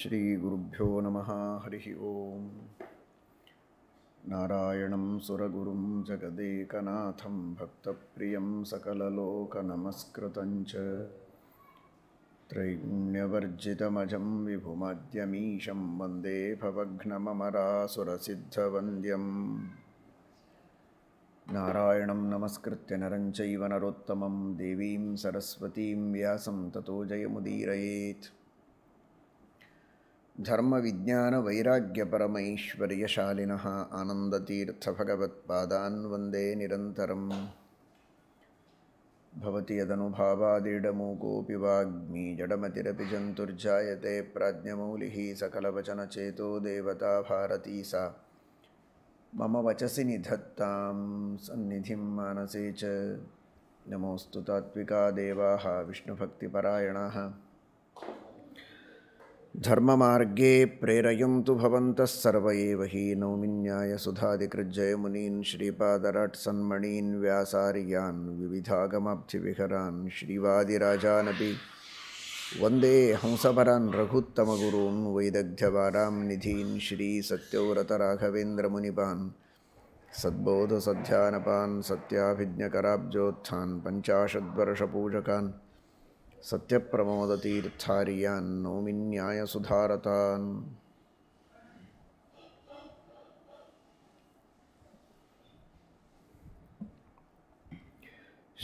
श्रीगुरुभ्यो नमः हरिः ओम् नारायणं सुरगुरुं जगदेकनाथं भक्तप्रियं सकललोकनमस्कृतञ्च च त्रैगुण्यवर्जितमजं विभुमद्यमीशं वन्दे भवघ्नमरासुरसिद्धवन्द्यम् नारायणं नमस्कृत्य नरञ्चैव नरोत्तमं देवीं सरस्वतीं व्यासं ततो जयमुदीरयेत् धर्मविज्ञानवैराग्यपरमैश्वर्यशालिनः आनन्दतीर्थभगवत्पादान् वन्दे निरन्तरं भवति यदनुभावादीडमूकोऽपि वाग्मी जडमतिरपि जन्तुर्जायते प्राज्ञमौलिः देवता भारती सा मम वचसि निधत्तां सन्निधिं मानसे च नमोऽस्तु तात्विका देवाः विष्णुभक्तिपरायणाः धर्ममार्गे प्रेरयन्तु भवन्तः सर्व एव हि नौमिन्याय सुधादिकृज्जयमुनीन् श्रीपादरट् सन्मणीन् व्यासार्यान् विविधागमाब्धिविहरान् श्रीवादिराजानपि वन्दे हंसपरान् रघुत्तमगुरून् वैदग्ध्यवारां निधीन् श्रीसत्यव्रतराघवेन्द्रमुनिपान् सद्बोधसध्यानपान् सत्याभिज्ञकराब्जोत्थान् पञ्चाशद्वर्षपूजकान् ಸತ್ಯಪ್ರಮೋದ ತೀರ್ಥಾರಿಯಾನ್ ನೋಮಿನ್ಯಾಯ ಸುಧಾರತಾನ್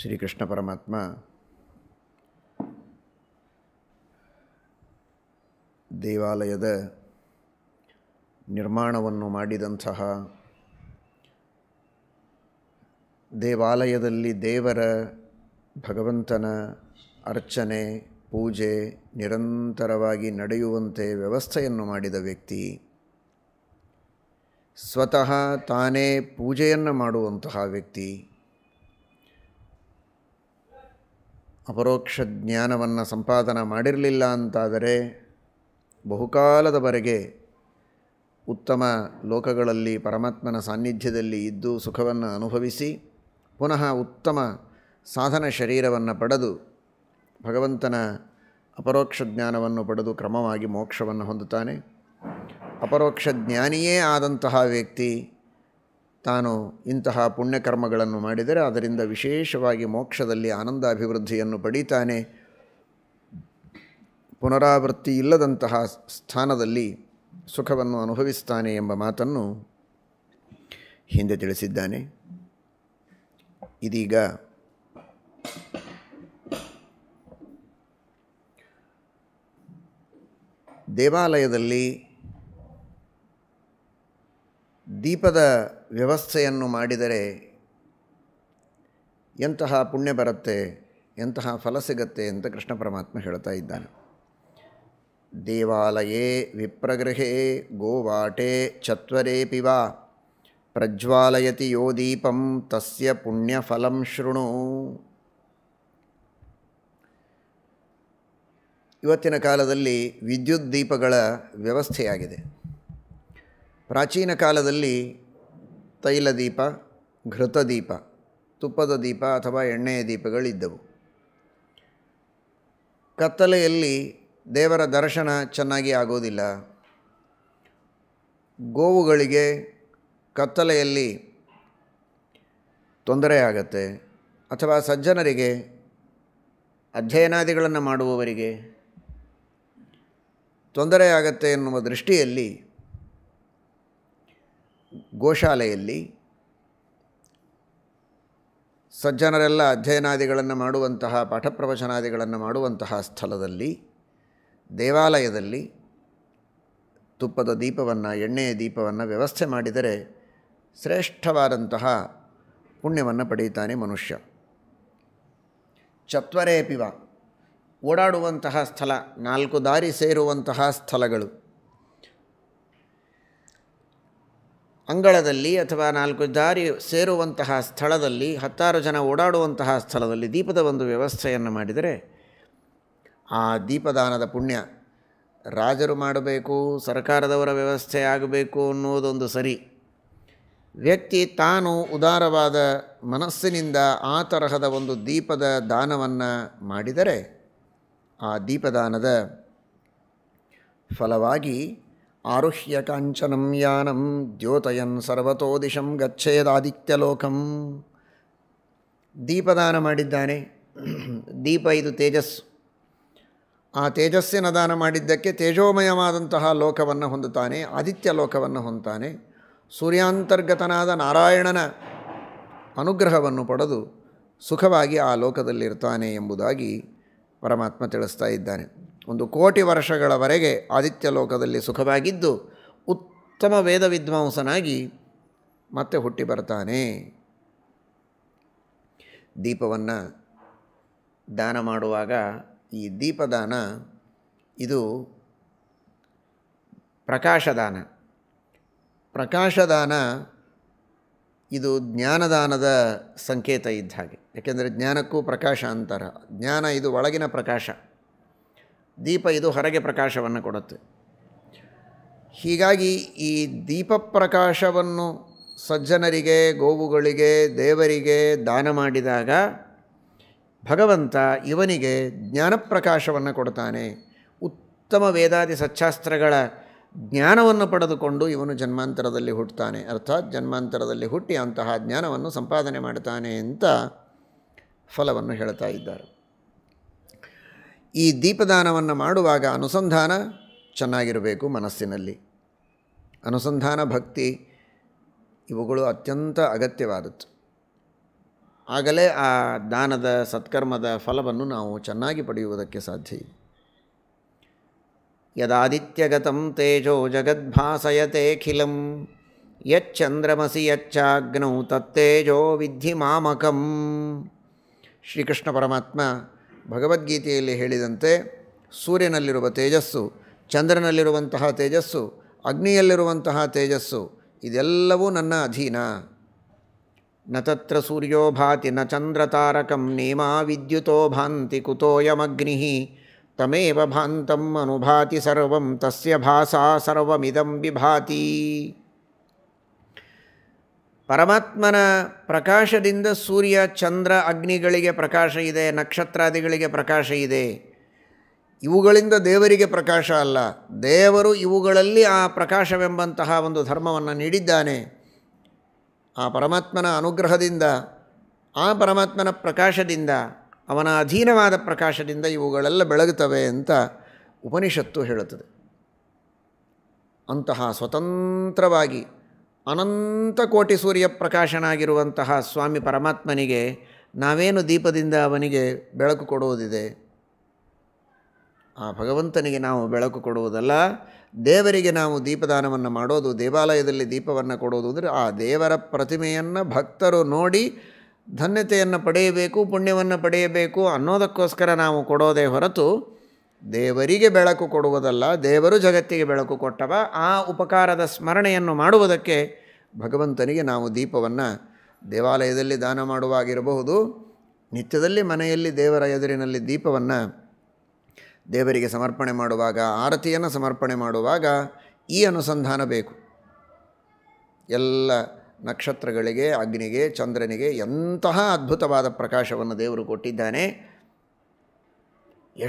ಶ್ರೀಕೃಷ್ಣ ಪರಮಾತ್ಮ ದೇವಾಲಯದ ನಿರ್ಮಾಣವನ್ನು ಮಾಡಿದಂತಹ ದೇವಾಲಯದಲ್ಲಿ ದೇವರ ಭಗವಂತನ ಅರ್ಚನೆ ಪೂಜೆ ನಿರಂತರವಾಗಿ ನಡೆಯುವಂತೆ ವ್ಯವಸ್ಥೆಯನ್ನು ಮಾಡಿದ ವ್ಯಕ್ತಿ ಸ್ವತಃ ತಾನೇ ಪೂಜೆಯನ್ನು ಮಾಡುವಂತಹ ವ್ಯಕ್ತಿ ಅಪರೋಕ್ಷ ಜ್ಞಾನವನ್ನು ಸಂಪಾದನೆ ಮಾಡಿರಲಿಲ್ಲ ಅಂತಾದರೆ ಬಹುಕಾಲದವರೆಗೆ ಉತ್ತಮ ಲೋಕಗಳಲ್ಲಿ ಪರಮಾತ್ಮನ ಸಾನ್ನಿಧ್ಯದಲ್ಲಿ ಇದ್ದು ಸುಖವನ್ನು ಅನುಭವಿಸಿ ಪುನಃ ಉತ್ತಮ ಸಾಧನ ಶರೀರವನ್ನು ಪಡೆದು ಭಗವಂತನ ಅಪರೋಕ್ಷ ಜ್ಞಾನವನ್ನು ಪಡೆದು ಕ್ರಮವಾಗಿ ಮೋಕ್ಷವನ್ನು ಹೊಂದುತ್ತಾನೆ ಅಪರೋಕ್ಷ ಜ್ಞಾನಿಯೇ ಆದಂತಹ ವ್ಯಕ್ತಿ ತಾನು ಇಂತಹ ಪುಣ್ಯಕರ್ಮಗಳನ್ನು ಮಾಡಿದರೆ ಅದರಿಂದ ವಿಶೇಷವಾಗಿ ಮೋಕ್ಷದಲ್ಲಿ ಆನಂದ ಅಭಿವೃದ್ಧಿಯನ್ನು ಪಡೀತಾನೆ ಪುನರಾವೃತ್ತಿ ಇಲ್ಲದಂತಹ ಸ್ಥಾನದಲ್ಲಿ ಸುಖವನ್ನು ಅನುಭವಿಸ್ತಾನೆ ಎಂಬ ಮಾತನ್ನು ಹಿಂದೆ ತಿಳಿಸಿದ್ದಾನೆ ಇದೀಗ ದೇವಾಲಯದಲ್ಲಿ ದೀಪದ ವ್ಯವಸ್ಥೆಯನ್ನು ಮಾಡಿದರೆ ಎಂತಹ ಪುಣ್ಯ ಬರುತ್ತೆ ಎಂತಹ ಫಲ ಸಿಗತ್ತೆ ಅಂತ ಕೃಷ್ಣ ಪರಮಾತ್ಮ ಹೇಳ್ತಾ ಇದ್ದಾನೆ ದೇವಾಲಯೇ ವಿಪ್ರಗೃಹೇ ಗೋವಾಟೆ ಚತ್ವರೇ ಪಿವಾ ಪ್ರಜ್ವಾಲಯತಿ ಯೋ ದೀಪಂ ತಸ್ಯ ಪುಣ್ಯಫಲಂ ಶೃಣು ಇವತ್ತಿನ ಕಾಲದಲ್ಲಿ ವಿದ್ಯುತ್ ದೀಪಗಳ ವ್ಯವಸ್ಥೆಯಾಗಿದೆ ಪ್ರಾಚೀನ ಕಾಲದಲ್ಲಿ ತೈಲ ದೀಪ ಘೃತ ದೀಪ ತುಪ್ಪದ ದೀಪ ಅಥವಾ ಎಣ್ಣೆಯ ದೀಪಗಳಿದ್ದವು ಕತ್ತಲೆಯಲ್ಲಿ ದೇವರ ದರ್ಶನ ಚೆನ್ನಾಗಿ ಆಗೋದಿಲ್ಲ ಗೋವುಗಳಿಗೆ ಕತ್ತಲೆಯಲ್ಲಿ ತೊಂದರೆ ಆಗತ್ತೆ ಅಥವಾ ಸಜ್ಜನರಿಗೆ ಅಧ್ಯಯನಾದಿಗಳನ್ನು ಮಾಡುವವರಿಗೆ ತೊಂದರೆಯಾಗತ್ತೆ ಎನ್ನುವ ದೃಷ್ಟಿಯಲ್ಲಿ ಗೋಶಾಲೆಯಲ್ಲಿ ಸಜ್ಜನರೆಲ್ಲ ಅಧ್ಯಯನಾದಿಗಳನ್ನು ಮಾಡುವಂತಹ ಪಾಠಪ್ರವಚನಾದಿಗಳನ್ನು ಮಾಡುವಂತಹ ಸ್ಥಳದಲ್ಲಿ ದೇವಾಲಯದಲ್ಲಿ ತುಪ್ಪದ ದೀಪವನ್ನು ಎಣ್ಣೆಯ ದೀಪವನ್ನು ವ್ಯವಸ್ಥೆ ಮಾಡಿದರೆ ಶ್ರೇಷ್ಠವಾದಂತಹ ಪುಣ್ಯವನ್ನು ಪಡೆಯುತ್ತಾನೆ ಮನುಷ್ಯ ಚತ್ವರೇಪಿವ ಓಡಾಡುವಂತಹ ಸ್ಥಳ ನಾಲ್ಕು ದಾರಿ ಸೇರುವಂತಹ ಸ್ಥಳಗಳು ಅಂಗಳದಲ್ಲಿ ಅಥವಾ ನಾಲ್ಕು ದಾರಿ ಸೇರುವಂತಹ ಸ್ಥಳದಲ್ಲಿ ಹತ್ತಾರು ಜನ ಓಡಾಡುವಂತಹ ಸ್ಥಳದಲ್ಲಿ ದೀಪದ ಒಂದು ವ್ಯವಸ್ಥೆಯನ್ನು ಮಾಡಿದರೆ ಆ ದೀಪದಾನದ ಪುಣ್ಯ ರಾಜರು ಮಾಡಬೇಕು ಸರ್ಕಾರದವರ ವ್ಯವಸ್ಥೆ ಆಗಬೇಕು ಅನ್ನೋದೊಂದು ಸರಿ ವ್ಯಕ್ತಿ ತಾನು ಉದಾರವಾದ ಮನಸ್ಸಿನಿಂದ ಆ ತರಹದ ಒಂದು ದೀಪದ ದಾನವನ್ನು ಮಾಡಿದರೆ ಆ ದೀಪದಾನದ ಫಲವಾಗಿ ಆರುಹ್ಯ ಕಾಂಚನಂ ಯಾನಂ ದ್ಯೋತಯನ್ ಸರ್ವತೋ ದಿಶಂ ದೀಪದಾನ ಮಾಡಿದ್ದಾನೆ ದೀಪ ಇದು ತೇಜಸ್ ಆ ತೇಜಸ್ಸಿನ ದಾನ ಮಾಡಿದ್ದಕ್ಕೆ ತೇಜೋಮಯವಾದಂತಹ ಲೋಕವನ್ನು ಹೊಂದುತ್ತಾನೆ ಆದಿತ್ಯ ಲೋಕವನ್ನು ಹೊಂದುತ್ತಾನೆ ಸೂರ್ಯಾಂತರ್ಗತನಾದ ನಾರಾಯಣನ ಅನುಗ್ರಹವನ್ನು ಪಡೆದು ಸುಖವಾಗಿ ಆ ಲೋಕದಲ್ಲಿರ್ತಾನೆ ಎಂಬುದಾಗಿ ಪರಮಾತ್ಮ ತಿಳಿಸ್ತಾ ಇದ್ದಾನೆ ಒಂದು ಕೋಟಿ ವರ್ಷಗಳವರೆಗೆ ಆದಿತ್ಯ ಲೋಕದಲ್ಲಿ ಸುಖವಾಗಿದ್ದು ಉತ್ತಮ ವೇದ ವಿದ್ವಾಂಸನಾಗಿ ಮತ್ತೆ ಹುಟ್ಟಿ ಬರ್ತಾನೆ ದೀಪವನ್ನು ದಾನ ಮಾಡುವಾಗ ಈ ದೀಪದಾನ ಇದು ಪ್ರಕಾಶದಾನ ಪ್ರಕಾಶದಾನ ಇದು ಜ್ಞಾನದಾನದ ಸಂಕೇತ ಇದ್ದ ಹಾಗೆ ಯಾಕೆಂದರೆ ಜ್ಞಾನಕ್ಕೂ ಪ್ರಕಾಶ ಅಂತಾರೆ ಜ್ಞಾನ ಇದು ಒಳಗಿನ ಪ್ರಕಾಶ ದೀಪ ಇದು ಹೊರಗೆ ಪ್ರಕಾಶವನ್ನು ಕೊಡುತ್ತೆ ಹೀಗಾಗಿ ಈ ದೀಪ ಪ್ರಕಾಶವನ್ನು ಸಜ್ಜನರಿಗೆ ಗೋವುಗಳಿಗೆ ದೇವರಿಗೆ ದಾನ ಮಾಡಿದಾಗ ಭಗವಂತ ಇವನಿಗೆ ಜ್ಞಾನ ಪ್ರಕಾಶವನ್ನು ಕೊಡ್ತಾನೆ ಉತ್ತಮ ವೇದಾದಿ ಸಚ್ಚಾಸ್ತ್ರಗಳ ಜ್ಞಾನವನ್ನು ಪಡೆದುಕೊಂಡು ಇವನು ಜನ್ಮಾಂತರದಲ್ಲಿ ಹುಟ್ಟುತ್ತಾನೆ ಅರ್ಥಾತ್ ಜನ್ಮಾಂತರದಲ್ಲಿ ಹುಟ್ಟಿ ಅಂತಹ ಜ್ಞಾನವನ್ನು ಸಂಪಾದನೆ ಮಾಡ್ತಾನೆ ಅಂತ ಫಲವನ್ನು ಹೇಳ್ತಾ ಇದ್ದಾರೆ ಈ ದೀಪದಾನವನ್ನು ಮಾಡುವಾಗ ಅನುಸಂಧಾನ ಚೆನ್ನಾಗಿರಬೇಕು ಮನಸ್ಸಿನಲ್ಲಿ ಅನುಸಂಧಾನ ಭಕ್ತಿ ಇವುಗಳು ಅತ್ಯಂತ ಅಗತ್ಯವಾದದ್ದು ಆಗಲೇ ಆ ದಾನದ ಸತ್ಕರ್ಮದ ಫಲವನ್ನು ನಾವು ಚೆನ್ನಾಗಿ ಪಡೆಯುವುದಕ್ಕೆ ಸಾಧ್ಯ ಇದೆ ಯದಾದಿತ್ಯಗತಂ ತೇಜೋ ಜಗದ್ಭಾಸಯತೆಖಿಲಂ ಯಚ್ಚಂದ್ರಮಸಿ ಯಚ್ಚಾಗ್ನೌ ತತ್ತೇಜೋ ವಿಧಿ ಮಾಮಕಂ ಶ್ರೀಕೃಷ್ಣ ಪರಮಾತ್ಮ ಭಗವದ್ಗೀತೆಯಲ್ಲಿ ಹೇಳಿದಂತೆ ಸೂರ್ಯನಲ್ಲಿರುವ ತೇಜಸ್ಸು ಚಂದ್ರನಲ್ಲಿರುವಂತಹ ತೇಜಸ್ಸು ಅಗ್ನಿಯಲ್ಲಿರುವಂತಹ ತೇಜಸ್ಸು ಇದೆಲ್ಲವೂ ನನ್ನ ಅಧೀನ ನ ತತ್ರ ಸೂರ್ಯೋ ಭಾತಿ ನ ಚಂದ್ರ ತಾರಕಂ ನೇಮಾ ವಿದ್ಯುತೋ ಭಾಂತಿ ಕುತೋಯಮಗ್ನಿ ತಮೇವ ಭಾಂತಂ ಅನುಭಾತಿ ಸರ್ವಂ ತಸ್ಯ ಭಾಸಾ ಸರ್ವಮಿದಂ ವಿಭಾತಿ ಪರಮಾತ್ಮನ ಪ್ರಕಾಶದಿಂದ ಸೂರ್ಯ ಚಂದ್ರ ಅಗ್ನಿಗಳಿಗೆ ಪ್ರಕಾಶ ಇದೆ ನಕ್ಷತ್ರಾದಿಗಳಿಗೆ ಪ್ರಕಾಶ ಇದೆ ಇವುಗಳಿಂದ ದೇವರಿಗೆ ಪ್ರಕಾಶ ಅಲ್ಲ ದೇವರು ಇವುಗಳಲ್ಲಿ ಆ ಪ್ರಕಾಶವೆಂಬಂತಹ ಒಂದು ಧರ್ಮವನ್ನು ನೀಡಿದ್ದಾನೆ ಆ ಪರಮಾತ್ಮನ ಅನುಗ್ರಹದಿಂದ ಆ ಪರಮಾತ್ಮನ ಪ್ರಕಾಶದಿಂದ ಅವನ ಅಧೀನವಾದ ಪ್ರಕಾಶದಿಂದ ಇವುಗಳೆಲ್ಲ ಬೆಳಗುತ್ತವೆ ಅಂತ ಉಪನಿಷತ್ತು ಹೇಳುತ್ತದೆ ಅಂತಹ ಸ್ವತಂತ್ರವಾಗಿ ಅನಂತ ಕೋಟಿ ಸೂರ್ಯ ಪ್ರಕಾಶನಾಗಿರುವಂತಹ ಸ್ವಾಮಿ ಪರಮಾತ್ಮನಿಗೆ ನಾವೇನು ದೀಪದಿಂದ ಅವನಿಗೆ ಬೆಳಕು ಕೊಡುವುದಿದೆ ಆ ಭಗವಂತನಿಗೆ ನಾವು ಬೆಳಕು ಕೊಡುವುದಲ್ಲ ದೇವರಿಗೆ ನಾವು ದೀಪದಾನವನ್ನು ಮಾಡೋದು ದೇವಾಲಯದಲ್ಲಿ ದೀಪವನ್ನು ಕೊಡೋದು ಅಂದರೆ ಆ ದೇವರ ಪ್ರತಿಮೆಯನ್ನು ಭಕ್ತರು ನೋಡಿ ಧನ್ಯತೆಯನ್ನು ಪಡೆಯಬೇಕು ಪುಣ್ಯವನ್ನು ಪಡೆಯಬೇಕು ಅನ್ನೋದಕ್ಕೋಸ್ಕರ ನಾವು ಕೊಡೋದೇ ಹೊರತು ದೇವರಿಗೆ ಬೆಳಕು ಕೊಡುವುದಲ್ಲ ದೇವರು ಜಗತ್ತಿಗೆ ಬೆಳಕು ಕೊಟ್ಟವ ಆ ಉಪಕಾರದ ಸ್ಮರಣೆಯನ್ನು ಮಾಡುವುದಕ್ಕೆ ಭಗವಂತನಿಗೆ ನಾವು ದೀಪವನ್ನು ದೇವಾಲಯದಲ್ಲಿ ದಾನ ಮಾಡುವಾಗಿರಬಹುದು ನಿತ್ಯದಲ್ಲಿ ಮನೆಯಲ್ಲಿ ದೇವರ ಎದುರಿನಲ್ಲಿ ದೀಪವನ್ನು ದೇವರಿಗೆ ಸಮರ್ಪಣೆ ಮಾಡುವಾಗ ಆರತಿಯನ್ನು ಸಮರ್ಪಣೆ ಮಾಡುವಾಗ ಈ ಅನುಸಂಧಾನ ಬೇಕು ಎಲ್ಲ ನಕ್ಷತ್ರಗಳಿಗೆ ಅಗ್ನಿಗೆ ಚಂದ್ರನಿಗೆ ಎಂತಹ ಅದ್ಭುತವಾದ ಪ್ರಕಾಶವನ್ನು ದೇವರು ಕೊಟ್ಟಿದ್ದಾನೆ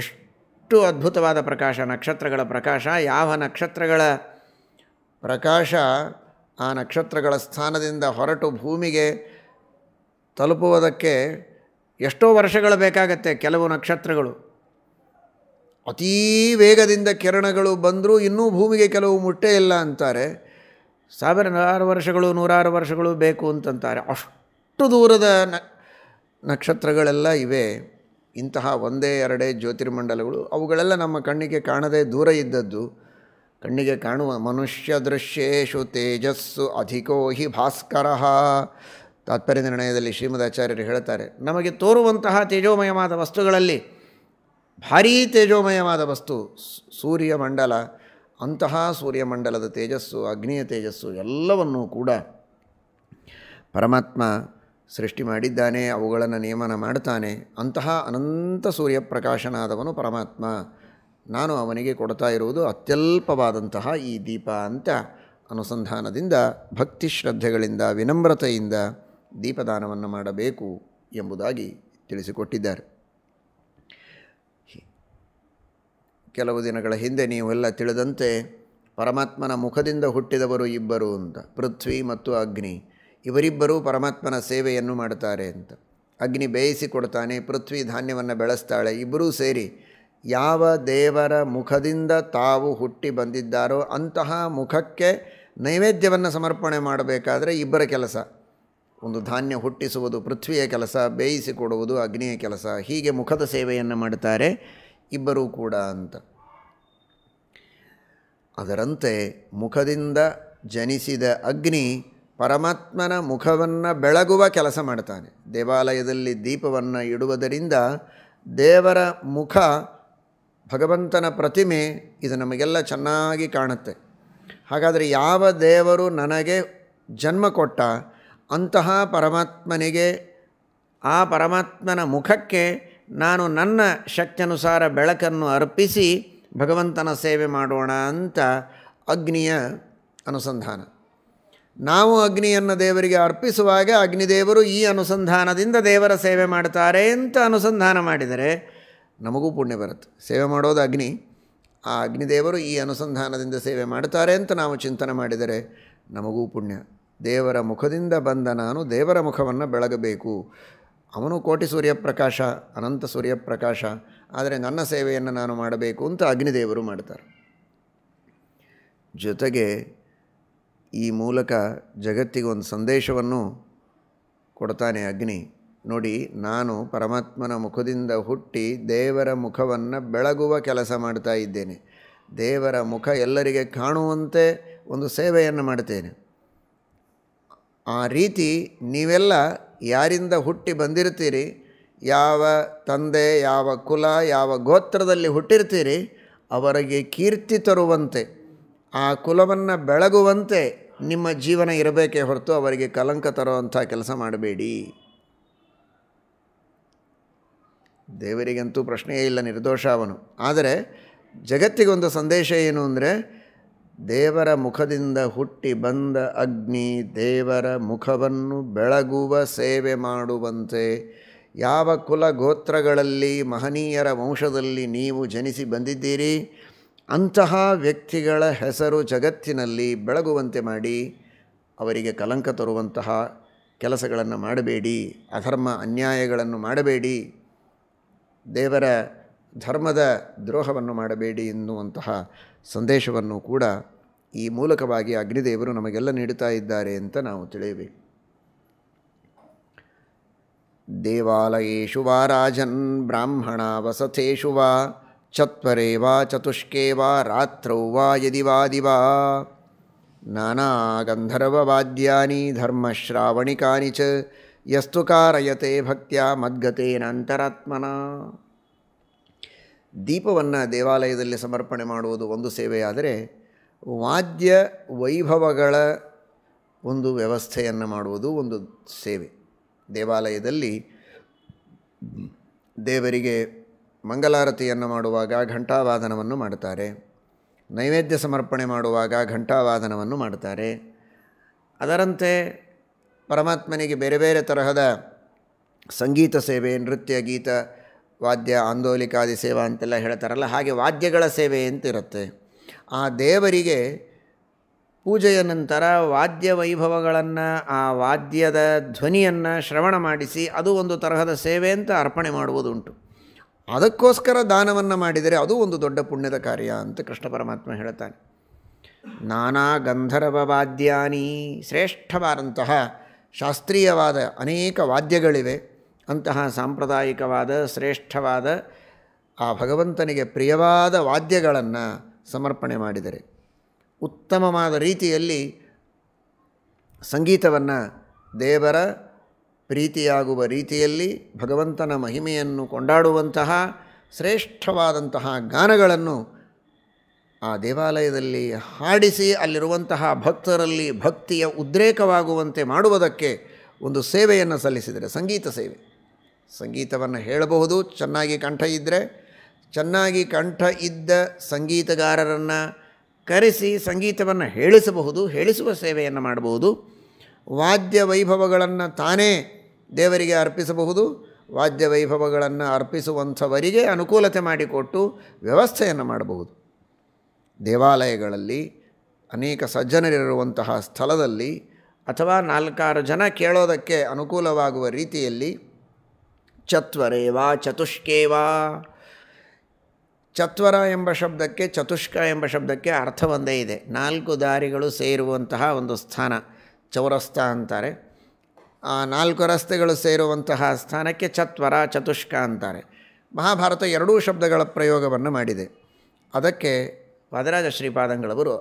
ಎಷ್ಟು ಅಷ್ಟು ಅದ್ಭುತವಾದ ಪ್ರಕಾಶ ನಕ್ಷತ್ರಗಳ ಪ್ರಕಾಶ ಯಾವ ನಕ್ಷತ್ರಗಳ ಪ್ರಕಾಶ ಆ ನಕ್ಷತ್ರಗಳ ಸ್ಥಾನದಿಂದ ಹೊರಟು ಭೂಮಿಗೆ ತಲುಪುವುದಕ್ಕೆ ಎಷ್ಟೋ ವರ್ಷಗಳು ಬೇಕಾಗತ್ತೆ ಕೆಲವು ನಕ್ಷತ್ರಗಳು ಅತೀ ವೇಗದಿಂದ ಕಿರಣಗಳು ಬಂದರೂ ಇನ್ನೂ ಭೂಮಿಗೆ ಕೆಲವು ಮುಟ್ಟೇ ಇಲ್ಲ ಅಂತಾರೆ ಸಾವಿರಾರು ವರ್ಷಗಳು ನೂರಾರು ವರ್ಷಗಳು ಬೇಕು ಅಂತಂತಾರೆ ಅಷ್ಟು ದೂರದ ನಕ್ಷತ್ರಗಳೆಲ್ಲ ಇವೆ ಇಂತಹ ಒಂದೇ ಎರಡೇ ಜ್ಯೋತಿರ್ಮಂಡಲಗಳು ಅವುಗಳೆಲ್ಲ ನಮ್ಮ ಕಣ್ಣಿಗೆ ಕಾಣದೇ ದೂರ ಇದ್ದದ್ದು ಕಣ್ಣಿಗೆ ಕಾಣುವ ಮನುಷ್ಯ ದೃಶ್ಯೇಶು ತೇಜಸ್ಸು ಅಧಿಕೋ ಹಿ ಭಾಸ್ಕರ ತಾತ್ಪರ್ಯ ನಿರ್ಣಯದಲ್ಲಿ ಶ್ರೀಮದ್ ಆಚಾರ್ಯರು ಹೇಳ್ತಾರೆ ನಮಗೆ ತೋರುವಂತಹ ತೇಜೋಮಯವಾದ ವಸ್ತುಗಳಲ್ಲಿ ಭಾರೀ ತೇಜೋಮಯವಾದ ವಸ್ತು ಸೂರ್ಯಮಂಡಲ ಅಂತಹ ಸೂರ್ಯಮಂಡಲದ ತೇಜಸ್ಸು ಅಗ್ನಿಯ ತೇಜಸ್ಸು ಎಲ್ಲವನ್ನೂ ಕೂಡ ಪರಮಾತ್ಮ ಸೃಷ್ಟಿ ಮಾಡಿದ್ದಾನೆ ಅವುಗಳನ್ನು ನಿಯಮನ ಮಾಡ್ತಾನೆ ಅಂತಹ ಅನಂತ ಸೂರ್ಯ ಪ್ರಕಾಶನಾದವನು ಪರಮಾತ್ಮ ನಾನು ಅವನಿಗೆ ಕೊಡ್ತಾ ಇರುವುದು ಅತ್ಯಲ್ಪವಾದಂತಹ ಈ ದೀಪ ಅಂತ ಅನುಸಂಧಾನದಿಂದ ಭಕ್ತಿ ಶ್ರದ್ಧೆಗಳಿಂದ ವಿನಮ್ರತೆಯಿಂದ ದೀಪದಾನವನ್ನು ಮಾಡಬೇಕು ಎಂಬುದಾಗಿ ತಿಳಿಸಿಕೊಟ್ಟಿದ್ದಾರೆ ಕೆಲವು ದಿನಗಳ ಹಿಂದೆ ನೀವೆಲ್ಲ ತಿಳಿದಂತೆ ಪರಮಾತ್ಮನ ಮುಖದಿಂದ ಹುಟ್ಟಿದವರು ಇಬ್ಬರು ಅಂತ ಪೃಥ್ವಿ ಮತ್ತು ಅಗ್ನಿ ಇವರಿಬ್ಬರೂ ಪರಮಾತ್ಮನ ಸೇವೆಯನ್ನು ಮಾಡುತ್ತಾರೆ ಅಂತ ಅಗ್ನಿ ಬೇಯಿಸಿ ಕೊಡ್ತಾನೆ ಪೃಥ್ವಿ ಧಾನ್ಯವನ್ನು ಬೆಳೆಸ್ತಾಳೆ ಇಬ್ಬರೂ ಸೇರಿ ಯಾವ ದೇವರ ಮುಖದಿಂದ ತಾವು ಹುಟ್ಟಿ ಬಂದಿದ್ದಾರೋ ಅಂತಹ ಮುಖಕ್ಕೆ ನೈವೇದ್ಯವನ್ನು ಸಮರ್ಪಣೆ ಮಾಡಬೇಕಾದರೆ ಇಬ್ಬರ ಕೆಲಸ ಒಂದು ಧಾನ್ಯ ಹುಟ್ಟಿಸುವುದು ಪೃಥ್ವಿಯ ಕೆಲಸ ಬೇಯಿಸಿ ಕೊಡುವುದು ಅಗ್ನಿಯ ಕೆಲಸ ಹೀಗೆ ಮುಖದ ಸೇವೆಯನ್ನು ಮಾಡುತ್ತಾರೆ ಇಬ್ಬರೂ ಕೂಡ ಅಂತ ಅದರಂತೆ ಮುಖದಿಂದ ಜನಿಸಿದ ಅಗ್ನಿ ಪರಮಾತ್ಮನ ಮುಖವನ್ನು ಬೆಳಗುವ ಕೆಲಸ ಮಾಡ್ತಾನೆ ದೇವಾಲಯದಲ್ಲಿ ದೀಪವನ್ನು ಇಡುವುದರಿಂದ ದೇವರ ಮುಖ ಭಗವಂತನ ಪ್ರತಿಮೆ ಇದು ನಮಗೆಲ್ಲ ಚೆನ್ನಾಗಿ ಕಾಣುತ್ತೆ ಹಾಗಾದರೆ ಯಾವ ದೇವರು ನನಗೆ ಜನ್ಮ ಕೊಟ್ಟ ಅಂತಹ ಪರಮಾತ್ಮನಿಗೆ ಆ ಪರಮಾತ್ಮನ ಮುಖಕ್ಕೆ ನಾನು ನನ್ನ ಶಕ್ತಿಯನುಸಾರ ಬೆಳಕನ್ನು ಅರ್ಪಿಸಿ ಭಗವಂತನ ಸೇವೆ ಮಾಡೋಣ ಅಂತ ಅಗ್ನಿಯ ಅನುಸಂಧಾನ ನಾವು ಅಗ್ನಿಯನ್ನು ದೇವರಿಗೆ ಅರ್ಪಿಸುವಾಗ ಅಗ್ನಿದೇವರು ಈ ಅನುಸಂಧಾನದಿಂದ ದೇವರ ಸೇವೆ ಮಾಡ್ತಾರೆ ಅಂತ ಅನುಸಂಧಾನ ಮಾಡಿದರೆ ನಮಗೂ ಪುಣ್ಯ ಬರುತ್ತೆ ಸೇವೆ ಮಾಡೋದು ಅಗ್ನಿ ಆ ಅಗ್ನಿದೇವರು ಈ ಅನುಸಂಧಾನದಿಂದ ಸೇವೆ ಮಾಡ್ತಾರೆ ಅಂತ ನಾವು ಚಿಂತನೆ ಮಾಡಿದರೆ ನಮಗೂ ಪುಣ್ಯ ದೇವರ ಮುಖದಿಂದ ಬಂದ ನಾನು ದೇವರ ಮುಖವನ್ನು ಬೆಳಗಬೇಕು ಅವನು ಕೋಟಿ ಸೂರ್ಯಪ್ರಕಾಶ ಅನಂತ ಸೂರ್ಯಪ್ರಕಾಶ ಆದರೆ ನನ್ನ ಸೇವೆಯನ್ನು ನಾನು ಮಾಡಬೇಕು ಅಂತ ಅಗ್ನಿದೇವರು ಮಾಡ್ತಾರೆ ಜೊತೆಗೆ ಈ ಮೂಲಕ ಜಗತ್ತಿಗೆ ಒಂದು ಸಂದೇಶವನ್ನು ಕೊಡ್ತಾನೆ ಅಗ್ನಿ ನೋಡಿ ನಾನು ಪರಮಾತ್ಮನ ಮುಖದಿಂದ ಹುಟ್ಟಿ ದೇವರ ಮುಖವನ್ನು ಬೆಳಗುವ ಕೆಲಸ ಮಾಡ್ತಾ ಇದ್ದೇನೆ ದೇವರ ಮುಖ ಎಲ್ಲರಿಗೆ ಕಾಣುವಂತೆ ಒಂದು ಸೇವೆಯನ್ನು ಮಾಡ್ತೇನೆ ಆ ರೀತಿ ನೀವೆಲ್ಲ ಯಾರಿಂದ ಹುಟ್ಟಿ ಬಂದಿರ್ತೀರಿ ಯಾವ ತಂದೆ ಯಾವ ಕುಲ ಯಾವ ಗೋತ್ರದಲ್ಲಿ ಹುಟ್ಟಿರ್ತೀರಿ ಅವರಿಗೆ ಕೀರ್ತಿ ತರುವಂತೆ ಆ ಕುಲವನ್ನು ಬೆಳಗುವಂತೆ ನಿಮ್ಮ ಜೀವನ ಇರಬೇಕೇ ಹೊರತು ಅವರಿಗೆ ಕಲಂಕ ತರುವಂಥ ಕೆಲಸ ಮಾಡಬೇಡಿ ದೇವರಿಗಂತೂ ಪ್ರಶ್ನೆಯೇ ಇಲ್ಲ ನಿರ್ದೋಷ ಅವನು ಆದರೆ ಜಗತ್ತಿಗೊಂದು ಸಂದೇಶ ಏನು ಅಂದರೆ ದೇವರ ಮುಖದಿಂದ ಹುಟ್ಟಿ ಬಂದ ಅಗ್ನಿ ದೇವರ ಮುಖವನ್ನು ಬೆಳಗುವ ಸೇವೆ ಮಾಡುವಂತೆ ಯಾವ ಕುಲ ಗೋತ್ರಗಳಲ್ಲಿ ಮಹನೀಯರ ವಂಶದಲ್ಲಿ ನೀವು ಜನಿಸಿ ಬಂದಿದ್ದೀರಿ ಅಂತಹ ವ್ಯಕ್ತಿಗಳ ಹೆಸರು ಜಗತ್ತಿನಲ್ಲಿ ಬೆಳಗುವಂತೆ ಮಾಡಿ ಅವರಿಗೆ ಕಲಂಕ ತರುವಂತಹ ಕೆಲಸಗಳನ್ನು ಮಾಡಬೇಡಿ ಅಧರ್ಮ ಅನ್ಯಾಯಗಳನ್ನು ಮಾಡಬೇಡಿ ದೇವರ ಧರ್ಮದ ದ್ರೋಹವನ್ನು ಮಾಡಬೇಡಿ ಎನ್ನುವಂತಹ ಸಂದೇಶವನ್ನು ಕೂಡ ಈ ಮೂಲಕವಾಗಿ ಅಗ್ನಿದೇವರು ನಮಗೆಲ್ಲ ನೀಡುತ್ತಾ ಇದ್ದಾರೆ ಅಂತ ನಾವು ತಿಳಿಯಬೇಕು ದೇವಾಲಯೇಶು ವಾ ರಾಜನ್ ಬ್ರಾಹ್ಮಣ ವಸತೇಶು ವಾ ಚತ್ವರೆ ವಾ ಚತುಷ್ಕೇ ವಾ ರಾತ್ರೌ ವಾ ಯದಿ ವಾ ದಿವಾ ನಾನಾ ಗಂಧರ್ವವಾದ್ಯಾನಿ ಧರ್ಮಶ್ರಾವಣಿಕಾನಿ ಚ ಯಸ್ತು ಕಾರಯತೆ ಭಕ್ತಿಯ ಮದ್ಗತೇನಂತರಾತ್ಮನ ದೀಪವನ್ನು ದೇವಾಲಯದಲ್ಲಿ ಸಮರ್ಪಣೆ ಮಾಡುವುದು ಒಂದು ಸೇವೆಯಾದರೆ ವಾದ್ಯ ವೈಭವಗಳ ಒಂದು ವ್ಯವಸ್ಥೆಯನ್ನು ಮಾಡುವುದು ಒಂದು ಸೇವೆ ದೇವಾಲಯದಲ್ಲಿ ದೇವರಿಗೆ ಮಂಗಲಾರತಿಯನ್ನು ಮಾಡುವಾಗ ಘಂಟಾವಾದನವನ್ನು ಮಾಡುತ್ತಾರೆ ನೈವೇದ್ಯ ಸಮರ್ಪಣೆ ಮಾಡುವಾಗ ಘಂಟಾವಾದನವನ್ನು ಮಾಡುತ್ತಾರೆ ಅದರಂತೆ ಪರಮಾತ್ಮನಿಗೆ ಬೇರೆ ಬೇರೆ ತರಹದ ಸಂಗೀತ ಸೇವೆ ನೃತ್ಯ ಗೀತ ವಾದ್ಯ ಆಂದೋಲಿಕಾದಿ ಸೇವಾ ಅಂತೆಲ್ಲ ಹೇಳ್ತಾರಲ್ಲ ಹಾಗೆ ವಾದ್ಯಗಳ ಸೇವೆ ಅಂತಿರುತ್ತೆ ಆ ದೇವರಿಗೆ ಪೂಜೆಯ ನಂತರ ವಾದ್ಯ ವೈಭವಗಳನ್ನು ಆ ವಾದ್ಯದ ಧ್ವನಿಯನ್ನು ಶ್ರವಣ ಮಾಡಿಸಿ ಅದು ಒಂದು ತರಹದ ಸೇವೆ ಅಂತ ಅರ್ಪಣೆ ಮಾಡುವುದುಂಟು ಅದಕ್ಕೋಸ್ಕರ ದಾನವನ್ನು ಮಾಡಿದರೆ ಅದು ಒಂದು ದೊಡ್ಡ ಪುಣ್ಯದ ಕಾರ್ಯ ಅಂತ ಕೃಷ್ಣ ಪರಮಾತ್ಮ ಹೇಳ್ತಾನೆ ನಾನಾ ಗಂಧರ್ವ ವಾದ್ಯಾನಿ ಶ್ರೇಷ್ಠವಾದಂತಹ ಶಾಸ್ತ್ರೀಯವಾದ ಅನೇಕ ವಾದ್ಯಗಳಿವೆ ಅಂತಹ ಸಾಂಪ್ರದಾಯಿಕವಾದ ಶ್ರೇಷ್ಠವಾದ ಆ ಭಗವಂತನಿಗೆ ಪ್ರಿಯವಾದ ವಾದ್ಯಗಳನ್ನು ಸಮರ್ಪಣೆ ಮಾಡಿದರೆ ಉತ್ತಮವಾದ ರೀತಿಯಲ್ಲಿ ಸಂಗೀತವನ್ನು ದೇವರ ಪ್ರೀತಿಯಾಗುವ ರೀತಿಯಲ್ಲಿ ಭಗವಂತನ ಮಹಿಮೆಯನ್ನು ಕೊಂಡಾಡುವಂತಹ ಶ್ರೇಷ್ಠವಾದಂತಹ ಗಾನಗಳನ್ನು ಆ ದೇವಾಲಯದಲ್ಲಿ ಹಾಡಿಸಿ ಅಲ್ಲಿರುವಂತಹ ಭಕ್ತರಲ್ಲಿ ಭಕ್ತಿಯ ಉದ್ರೇಕವಾಗುವಂತೆ ಮಾಡುವುದಕ್ಕೆ ಒಂದು ಸೇವೆಯನ್ನು ಸಲ್ಲಿಸಿದರೆ ಸಂಗೀತ ಸೇವೆ ಸಂಗೀತವನ್ನು ಹೇಳಬಹುದು ಚೆನ್ನಾಗಿ ಕಂಠ ಇದ್ದರೆ ಚೆನ್ನಾಗಿ ಕಂಠ ಇದ್ದ ಸಂಗೀತಗಾರರನ್ನು ಕರೆಸಿ ಸಂಗೀತವನ್ನು ಹೇಳಿಸಬಹುದು ಹೇಳಿಸುವ ಸೇವೆಯನ್ನು ಮಾಡಬಹುದು ವಾದ್ಯ ವೈಭವಗಳನ್ನು ತಾನೇ ದೇವರಿಗೆ ಅರ್ಪಿಸಬಹುದು ವಾದ್ಯ ವೈಭವಗಳನ್ನು ಅರ್ಪಿಸುವಂಥವರಿಗೆ ಅನುಕೂಲತೆ ಮಾಡಿಕೊಟ್ಟು ವ್ಯವಸ್ಥೆಯನ್ನು ಮಾಡಬಹುದು ದೇವಾಲಯಗಳಲ್ಲಿ ಅನೇಕ ಸಜ್ಜನರಿರುವಂತಹ ಸ್ಥಳದಲ್ಲಿ ಅಥವಾ ನಾಲ್ಕಾರು ಜನ ಕೇಳೋದಕ್ಕೆ ಅನುಕೂಲವಾಗುವ ರೀತಿಯಲ್ಲಿ ಚತ್ವರೇವಾ ಚತುಷ್ಕೇವಾ ಚತ್ವರ ಎಂಬ ಶಬ್ದಕ್ಕೆ ಚತುಷ್ಕ ಎಂಬ ಶಬ್ದಕ್ಕೆ ಅರ್ಥ ಒಂದೇ ಇದೆ ನಾಲ್ಕು ದಾರಿಗಳು ಸೇರುವಂತಹ ಒಂದು ಸ್ಥಾನ ಚೌರಸ್ಥ ಅಂತಾರೆ ನಾಲ್ಕು ರಸ್ತೆಗಳು ಸೇರುವಂತಹ ಸ್ಥಾನಕ್ಕೆ ಚತ್ವರ ಚತುಷ್ಕ ಅಂತಾರೆ ಮಹಾಭಾರತ ಎರಡೂ ಶಬ್ದಗಳ ಪ್ರಯೋಗವನ್ನು ಮಾಡಿದೆ ಅದಕ್ಕೆ ವಾದರಾಜ ಶ್ರೀಪಾದಂಗಳವರು